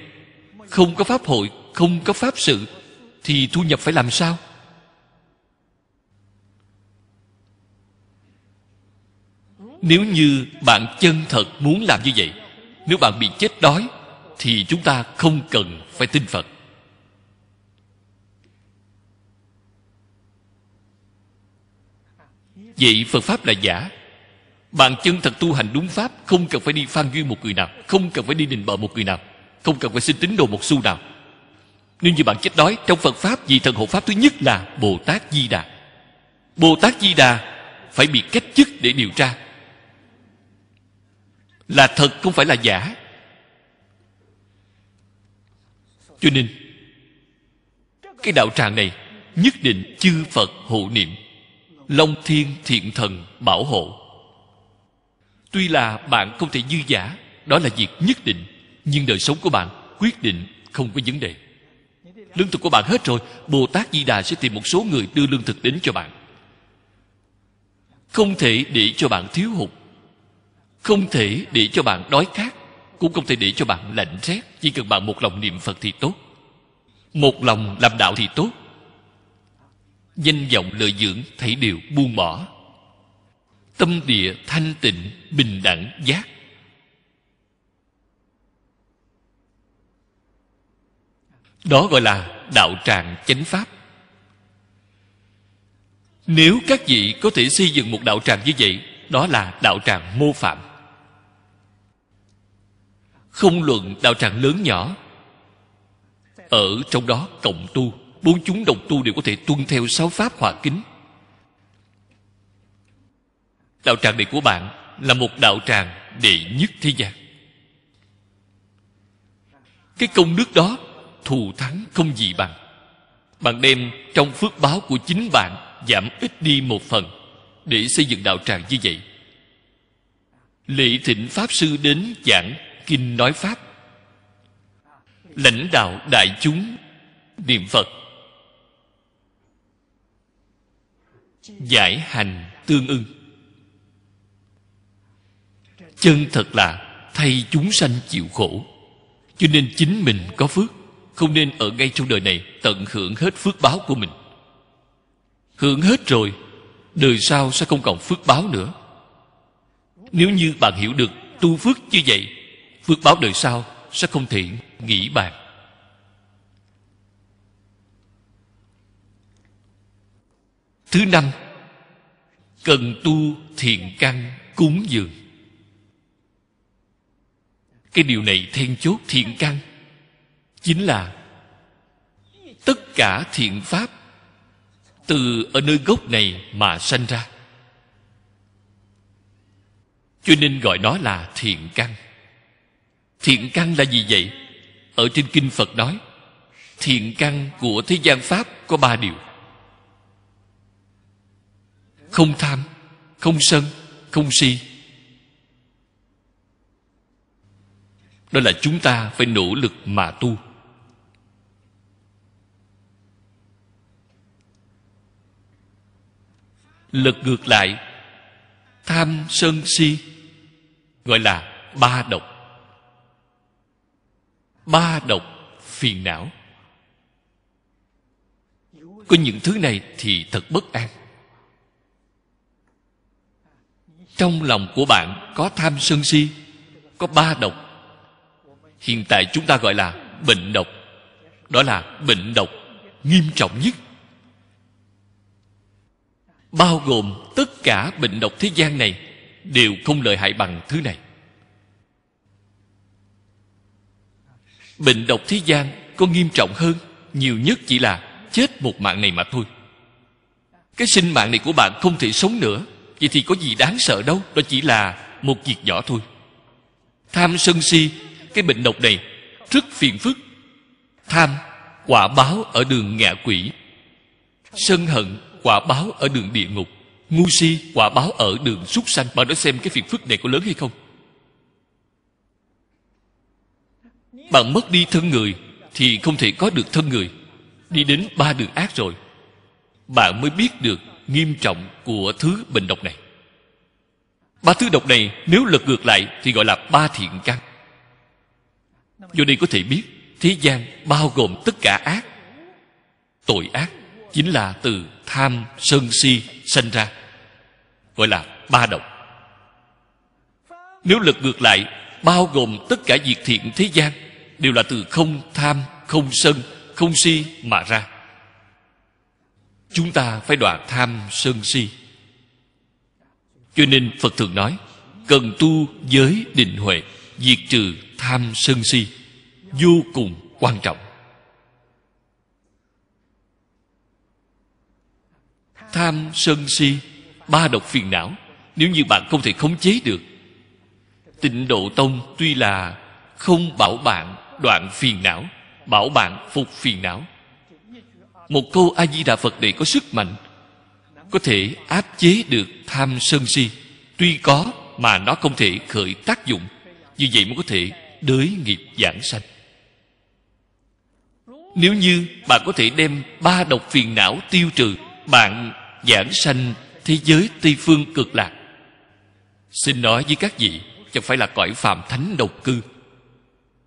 không có pháp hội không có pháp sự thì thu nhập phải làm sao nếu như bạn chân thật muốn làm như vậy nếu bạn bị chết đói thì chúng ta không cần phải tin phật vậy phật pháp là giả bạn chân thật tu hành đúng pháp không cần phải đi phan duyên một người nào không cần phải đi đình bợ một người nào không cần phải xin tín đồ một xu nào nếu như bạn chết đói trong phật pháp vị thần hộ pháp thứ nhất là bồ tát di đà bồ tát di đà phải bị cách chức để điều tra là thật không phải là giả cho nên cái đạo tràng này nhất định chư phật hộ niệm long thiên thiện thần bảo hộ tuy là bạn không thể dư giả đó là việc nhất định nhưng đời sống của bạn quyết định không có vấn đề lương thực của bạn hết rồi bồ tát di đà sẽ tìm một số người đưa lương thực đến cho bạn không thể để cho bạn thiếu hụt không thể để cho bạn đói khát cũng không thể để cho bạn lạnh rét chỉ cần bạn một lòng niệm phật thì tốt một lòng làm đạo thì tốt danh vọng lợi dưỡng thảy đều buông bỏ tâm địa thanh tịnh bình đẳng giác đó gọi là đạo tràng chánh pháp nếu các vị có thể xây dựng một đạo tràng như vậy đó là đạo tràng mô phạm không luận đạo tràng lớn nhỏ ở trong đó cộng tu bốn chúng đồng tu đều có thể tuân theo sáu pháp hòa kính đạo tràng này của bạn là một đạo tràng đệ nhất thế gian cái công đức đó thù thắng không gì bằng bạn đem trong phước báo của chính bạn giảm ít đi một phần để xây dựng đạo tràng như vậy lệ thịnh pháp sư đến giảng kinh nói pháp lãnh đạo đại chúng niệm phật giải hành tương ưng chân thật là thay chúng sanh chịu khổ cho nên chính mình có phước không nên ở ngay trong đời này tận hưởng hết phước báo của mình hưởng hết rồi đời sau sẽ không còn phước báo nữa nếu như bạn hiểu được tu phước như vậy phước báo đời sau sẽ không thể nghĩ bàn thứ năm cần tu thiện căn cúng dường cái điều này then chốt thiện căn chính là tất cả thiện pháp từ ở nơi gốc này mà sanh ra cho nên gọi nó là thiện căn thiện căn là gì vậy ở trên kinh phật nói thiện căn của thế gian pháp có ba điều không tham không sân không si đó là chúng ta phải nỗ lực mà tu lật ngược lại tham sân si gọi là ba độc ba độc phiền não có những thứ này thì thật bất an trong lòng của bạn có tham sân si có ba độc hiện tại chúng ta gọi là bệnh độc đó là bệnh độc nghiêm trọng nhất bao gồm tất cả bệnh độc thế gian này đều không lợi hại bằng thứ này Bệnh độc thế gian có nghiêm trọng hơn Nhiều nhất chỉ là chết một mạng này mà thôi Cái sinh mạng này của bạn không thể sống nữa Vậy thì có gì đáng sợ đâu Đó chỉ là một việc nhỏ thôi Tham sân si Cái bệnh độc này rất phiền phức Tham quả báo ở đường ngạ quỷ Sân hận quả báo ở đường địa ngục Ngu si quả báo ở đường súc sanh Bạn đã xem cái phiền phức này có lớn hay không bạn mất đi thân người thì không thể có được thân người đi đến ba đường ác rồi bạn mới biết được nghiêm trọng của thứ bệnh độc này ba thứ độc này nếu lật ngược lại thì gọi là ba thiện căn do đây có thể biết thế gian bao gồm tất cả ác tội ác chính là từ tham sân si sanh ra gọi là ba độc nếu lật ngược lại bao gồm tất cả việc thiện thế gian đều là từ không tham không sân không si mà ra chúng ta phải đọa tham sân si cho nên phật thường nói cần tu giới định huệ diệt trừ tham sân si vô cùng quan trọng tham sân si ba độc phiền não nếu như bạn không thể khống chế được tịnh độ tông tuy là không bảo bạn đoạn phiền não bảo bạn phục phiền não một câu a di đà phật này có sức mạnh có thể áp chế được tham sân si tuy có mà nó không thể khởi tác dụng như vậy mới có thể đới nghiệp giảng sanh nếu như bạn có thể đem ba độc phiền não tiêu trừ bạn giảng sanh thế giới tây phương cực lạc xin nói với các vị chẳng phải là cõi phạm thánh độc cư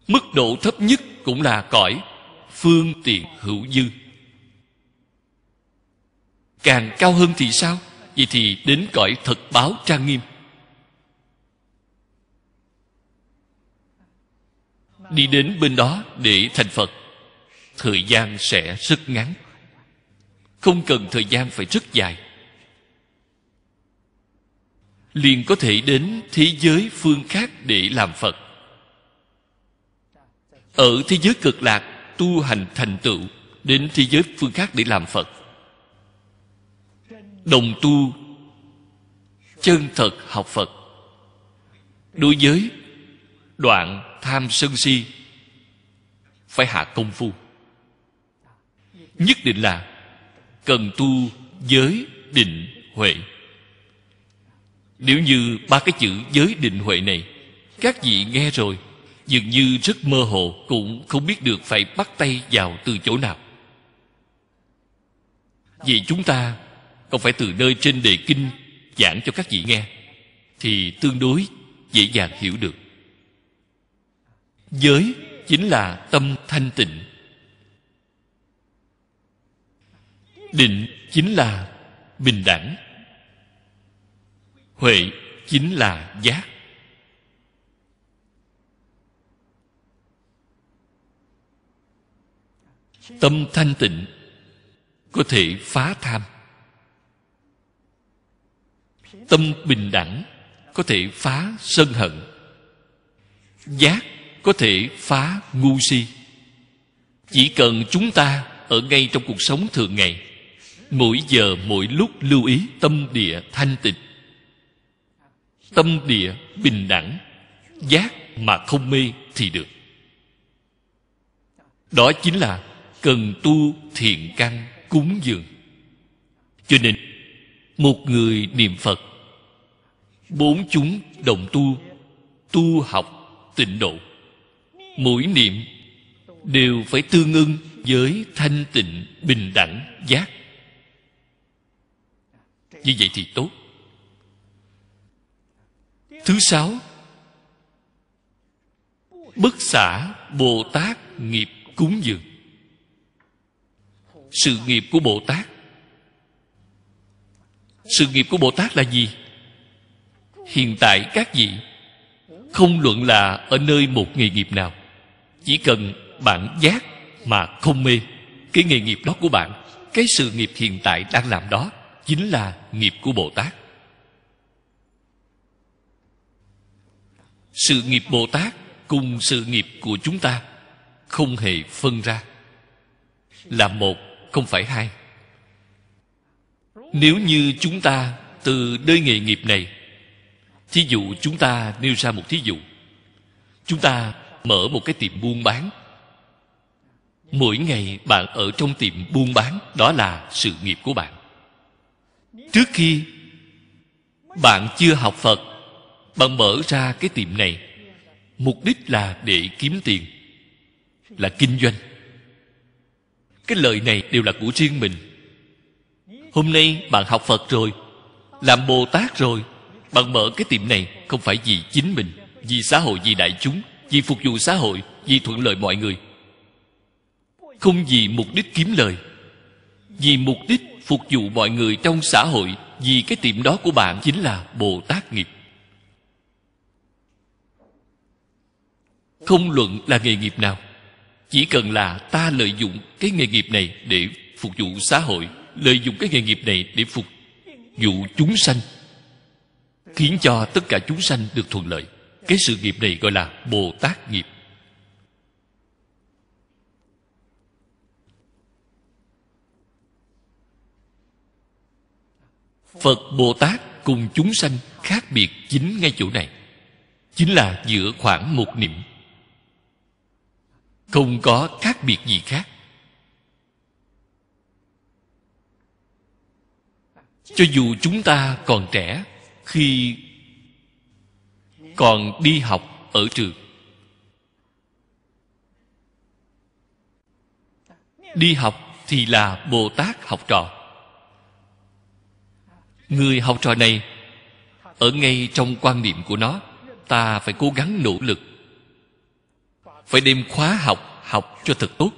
mức độ thấp nhất cũng là cõi phương tiện hữu dư càng cao hơn thì sao vậy thì đến cõi thật báo trang nghiêm đi đến bên đó để thành phật thời gian sẽ rất ngắn không cần thời gian phải rất dài liền có thể đến thế giới phương khác để làm phật ở thế giới cực lạc tu hành thành tựu đến thế giới phương khác để làm phật đồng tu chân thật học phật đối với đoạn tham sân si phải hạ công phu nhất định là cần tu giới định huệ nếu như ba cái chữ giới định huệ này các vị nghe rồi dường như rất mơ hồ cũng không biết được phải bắt tay vào từ chỗ nào vì chúng ta không phải từ nơi trên đề kinh giảng cho các vị nghe thì tương đối dễ dàng hiểu được giới chính là tâm thanh tịnh định chính là bình đẳng huệ chính là giác tâm thanh tịnh có thể phá tham tâm bình đẳng có thể phá sân hận giác có thể phá ngu si chỉ cần chúng ta ở ngay trong cuộc sống thường ngày mỗi giờ mỗi lúc lưu ý tâm địa thanh tịnh tâm địa bình đẳng giác mà không mê thì được đó chính là cần tu thiện căn cúng dường cho nên một người niệm phật bốn chúng đồng tu tu học tịnh độ mỗi niệm đều phải tương ưng với thanh tịnh bình đẳng giác như vậy thì tốt thứ sáu bất xả bồ tát nghiệp cúng dường sự nghiệp của bồ tát sự nghiệp của bồ tát là gì hiện tại các vị không luận là ở nơi một nghề nghiệp nào chỉ cần bạn giác mà không mê cái nghề nghiệp đó của bạn cái sự nghiệp hiện tại đang làm đó chính là nghiệp của bồ tát sự nghiệp bồ tát cùng sự nghiệp của chúng ta không hề phân ra là một không phải hai nếu như chúng ta từ đời nghề nghiệp này thí dụ chúng ta nêu ra một thí dụ chúng ta mở một cái tiệm buôn bán mỗi ngày bạn ở trong tiệm buôn bán đó là sự nghiệp của bạn trước khi bạn chưa học phật bạn mở ra cái tiệm này mục đích là để kiếm tiền là kinh doanh cái lời này đều là của riêng mình hôm nay bạn học phật rồi làm bồ tát rồi bạn mở cái tiệm này không phải vì chính mình vì xã hội vì đại chúng vì phục vụ xã hội vì thuận lợi mọi người không vì mục đích kiếm lời vì mục đích phục vụ mọi người trong xã hội vì cái tiệm đó của bạn chính là bồ tát nghiệp không luận là nghề nghiệp nào chỉ cần là ta lợi dụng cái nghề nghiệp này để phục vụ xã hội lợi dụng cái nghề nghiệp này để phục vụ chúng sanh khiến cho tất cả chúng sanh được thuận lợi cái sự nghiệp này gọi là bồ tát nghiệp phật bồ tát cùng chúng sanh khác biệt chính ngay chỗ này chính là giữa khoảng một niệm không có khác biệt gì khác cho dù chúng ta còn trẻ khi còn đi học ở trường đi học thì là bồ tát học trò người học trò này ở ngay trong quan niệm của nó ta phải cố gắng nỗ lực phải đem khóa học học cho thật tốt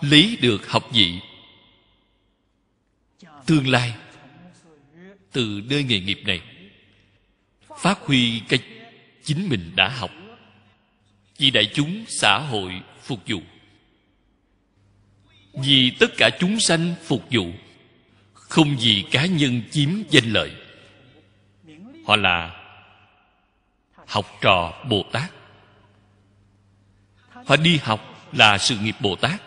lý được học vị tương lai từ nơi nghề nghiệp này phát huy cái chính mình đã học vì đại chúng xã hội phục vụ vì tất cả chúng sanh phục vụ không vì cá nhân chiếm danh lợi họ là học trò bồ tát họ đi học là sự nghiệp bồ tát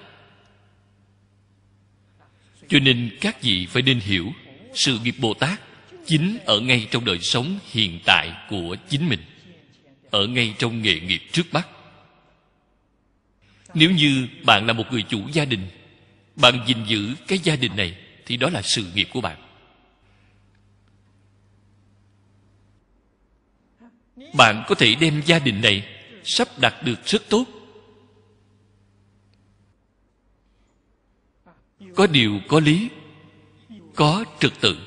cho nên các vị phải nên hiểu sự nghiệp bồ tát chính ở ngay trong đời sống hiện tại của chính mình ở ngay trong nghề nghiệp trước mắt nếu như bạn là một người chủ gia đình bạn gìn giữ cái gia đình này thì đó là sự nghiệp của bạn bạn có thể đem gia đình này sắp đặt được rất tốt có điều có lý có trật tự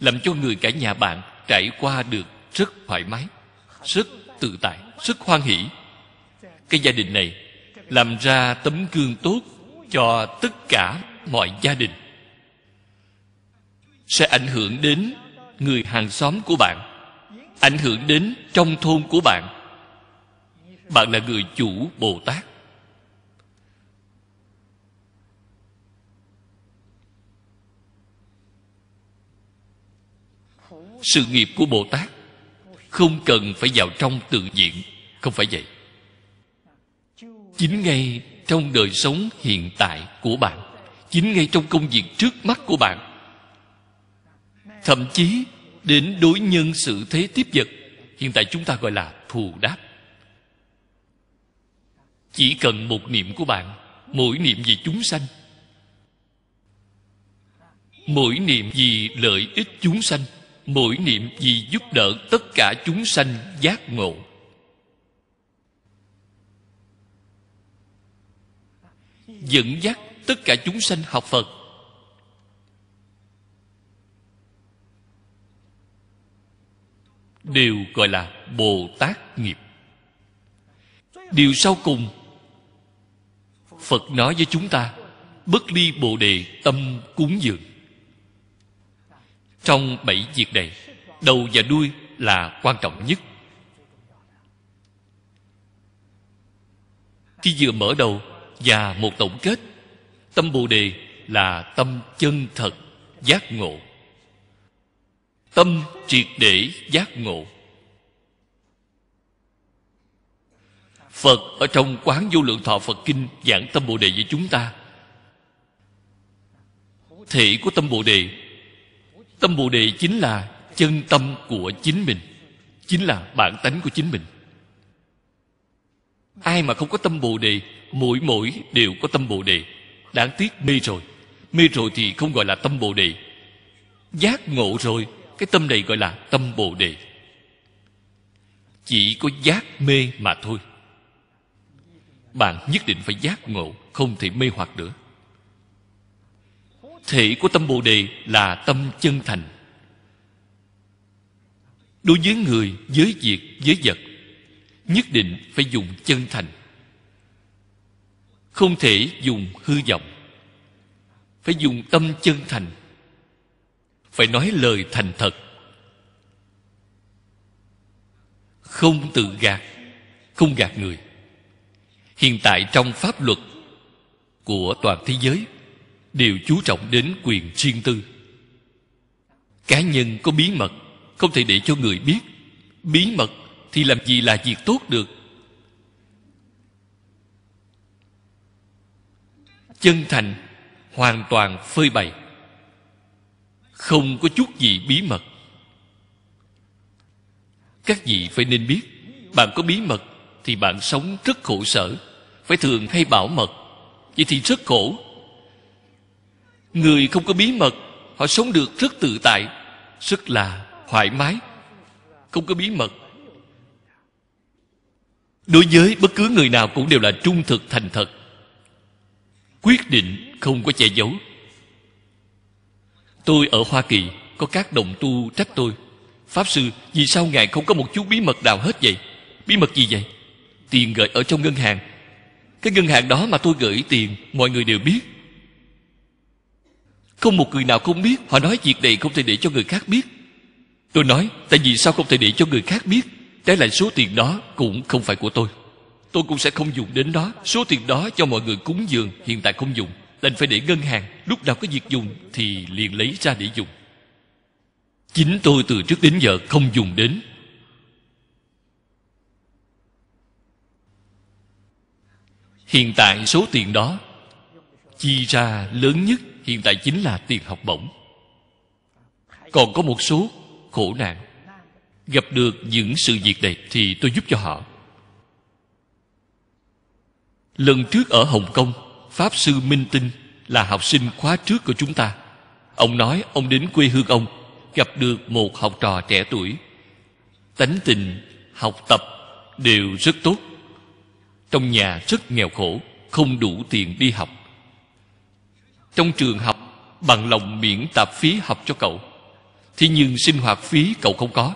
làm cho người cả nhà bạn trải qua được rất thoải mái rất tự tại rất hoan hỷ cái gia đình này làm ra tấm gương tốt cho tất cả mọi gia đình sẽ ảnh hưởng đến người hàng xóm của bạn ảnh hưởng đến trong thôn của bạn bạn là người chủ bồ tát sự nghiệp của bồ tát không cần phải vào trong tự diện không phải vậy chính ngay trong đời sống hiện tại của bạn chính ngay trong công việc trước mắt của bạn thậm chí đến đối nhân sự thế tiếp vật hiện tại chúng ta gọi là thù đáp chỉ cần một niệm của bạn mỗi niệm vì chúng sanh mỗi niệm vì lợi ích chúng sanh mỗi niệm vì giúp đỡ tất cả chúng sanh giác ngộ dẫn dắt tất cả chúng sanh học phật gọi là bồ tát nghiệp điều sau cùng phật nói với chúng ta bất ly bồ đề tâm cúng dường trong bảy việc này đầu và đuôi là quan trọng nhất khi vừa mở đầu và một tổng kết tâm bồ đề là tâm chân thật giác ngộ tâm triệt để giác ngộ Phật ở trong quán vô lượng thọ Phật Kinh Giảng tâm Bồ Đề với chúng ta Thể của tâm Bồ Đề Tâm Bồ Đề chính là chân tâm của chính mình Chính là bản tánh của chính mình Ai mà không có tâm Bồ Đề Mỗi mỗi đều có tâm Bồ Đề Đáng tiếc mê rồi Mê rồi thì không gọi là tâm Bồ Đề Giác ngộ rồi Cái tâm này gọi là tâm Bồ Đề Chỉ có giác mê mà thôi bạn nhất định phải giác ngộ không thể mê hoặc nữa thể của tâm bồ đề là tâm chân thành đối với người với việc với vật nhất định phải dùng chân thành không thể dùng hư vọng phải dùng tâm chân thành phải nói lời thành thật không tự gạt không gạt người hiện tại trong pháp luật của toàn thế giới đều chú trọng đến quyền riêng tư cá nhân có bí mật không thể để cho người biết bí mật thì làm gì là việc tốt được chân thành hoàn toàn phơi bày không có chút gì bí mật các vị phải nên biết bạn có bí mật thì bạn sống rất khổ sở phải thường hay bảo mật vậy thì rất khổ người không có bí mật họ sống được rất tự tại rất là thoải mái không có bí mật đối với bất cứ người nào cũng đều là trung thực thành thật quyết định không có che giấu tôi ở hoa kỳ có các đồng tu trách tôi pháp sư vì sao ngài không có một chút bí mật nào hết vậy bí mật gì vậy tiền gửi ở trong ngân hàng cái ngân hàng đó mà tôi gửi tiền Mọi người đều biết Không một người nào không biết Họ nói việc này không thể để cho người khác biết Tôi nói Tại vì sao không thể để cho người khác biết Trái lại số tiền đó cũng không phải của tôi Tôi cũng sẽ không dùng đến đó Số tiền đó cho mọi người cúng dường Hiện tại không dùng Đành phải để ngân hàng Lúc nào có việc dùng Thì liền lấy ra để dùng Chính tôi từ trước đến giờ không dùng đến hiện tại số tiền đó chi ra lớn nhất hiện tại chính là tiền học bổng còn có một số khổ nạn gặp được những sự việc này thì tôi giúp cho họ lần trước ở hồng kông pháp sư minh tinh là học sinh khóa trước của chúng ta ông nói ông đến quê hương ông gặp được một học trò trẻ tuổi tánh tình học tập đều rất tốt trong nhà rất nghèo khổ không đủ tiền đi học trong trường học bằng lòng miễn tạp phí học cho cậu thế nhưng sinh hoạt phí cậu không có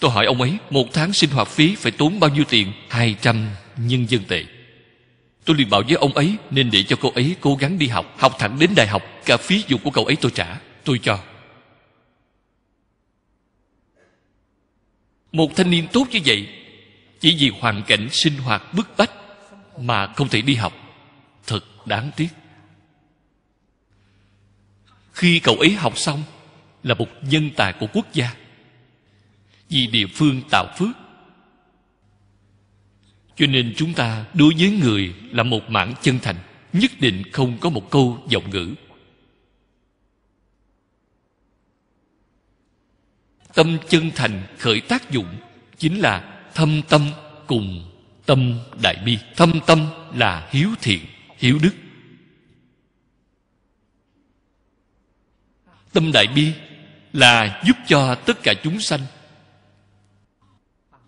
tôi hỏi ông ấy một tháng sinh hoạt phí phải tốn bao nhiêu tiền hai trăm nhân dân tệ tôi liền bảo với ông ấy nên để cho cô ấy cố gắng đi học học thẳng đến đại học cả phí dụng của cậu ấy tôi trả tôi cho một thanh niên tốt như vậy chỉ vì hoàn cảnh sinh hoạt bức bách mà không thể đi học thật đáng tiếc khi cậu ấy học xong là một nhân tài của quốc gia vì địa phương tạo phước cho nên chúng ta đối với người là một mảng chân thành nhất định không có một câu giọng ngữ tâm chân thành khởi tác dụng chính là thâm tâm cùng tâm đại bi thâm tâm là hiếu thiện hiếu đức tâm đại bi là giúp cho tất cả chúng sanh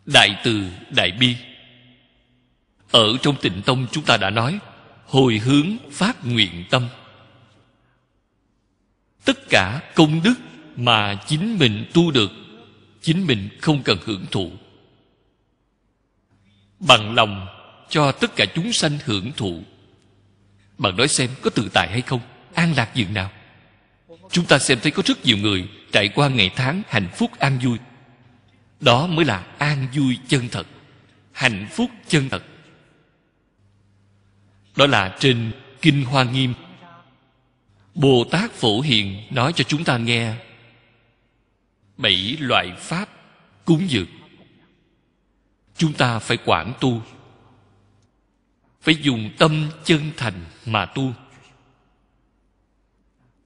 đại từ đại bi ở trong tịnh tông chúng ta đã nói hồi hướng phát nguyện tâm tất cả công đức mà chính mình tu được chính mình không cần hưởng thụ bằng lòng cho tất cả chúng sanh hưởng thụ bạn nói xem có tự tại hay không an lạc dường nào chúng ta xem thấy có rất nhiều người trải qua ngày tháng hạnh phúc an vui đó mới là an vui chân thật hạnh phúc chân thật đó là trên kinh hoa nghiêm bồ tát phổ hiền nói cho chúng ta nghe bảy loại pháp cúng dường chúng ta phải quản tu phải dùng tâm chân thành mà tu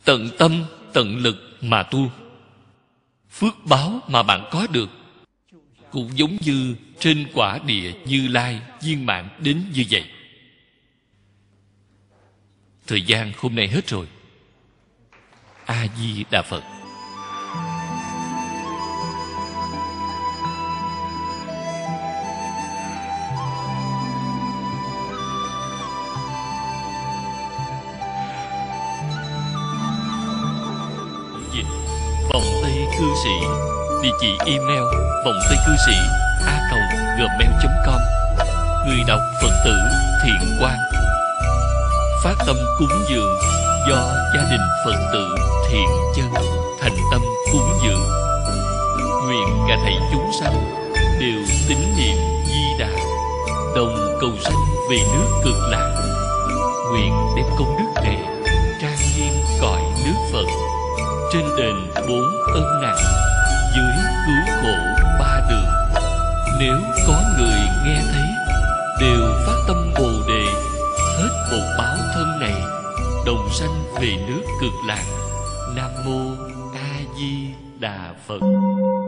tận tâm tận lực mà tu phước báo mà bạn có được cũng giống như trên quả địa như lai viên mạng đến như vậy thời gian hôm nay hết rồi a di đà phật sĩ Địa chỉ email vòng tay cư sĩ a cầu gmail.com Người đọc Phật tử Thiện Quang Phát tâm cúng dường do gia đình Phật tử Thiện Chân thành tâm cúng dường Nguyện cả thầy chúng sanh đều tín niệm di đà Đồng cầu sanh về nước cực lạc Nguyện đem công đức này trang nghiêm cõi nước Phật trên đền bốn ân nặng dưới cứu khổ ba đường nếu có người nghe thấy đều phát tâm bồ đề hết bồ báo thân này đồng sanh về nước cực lạc nam mô a di đà phật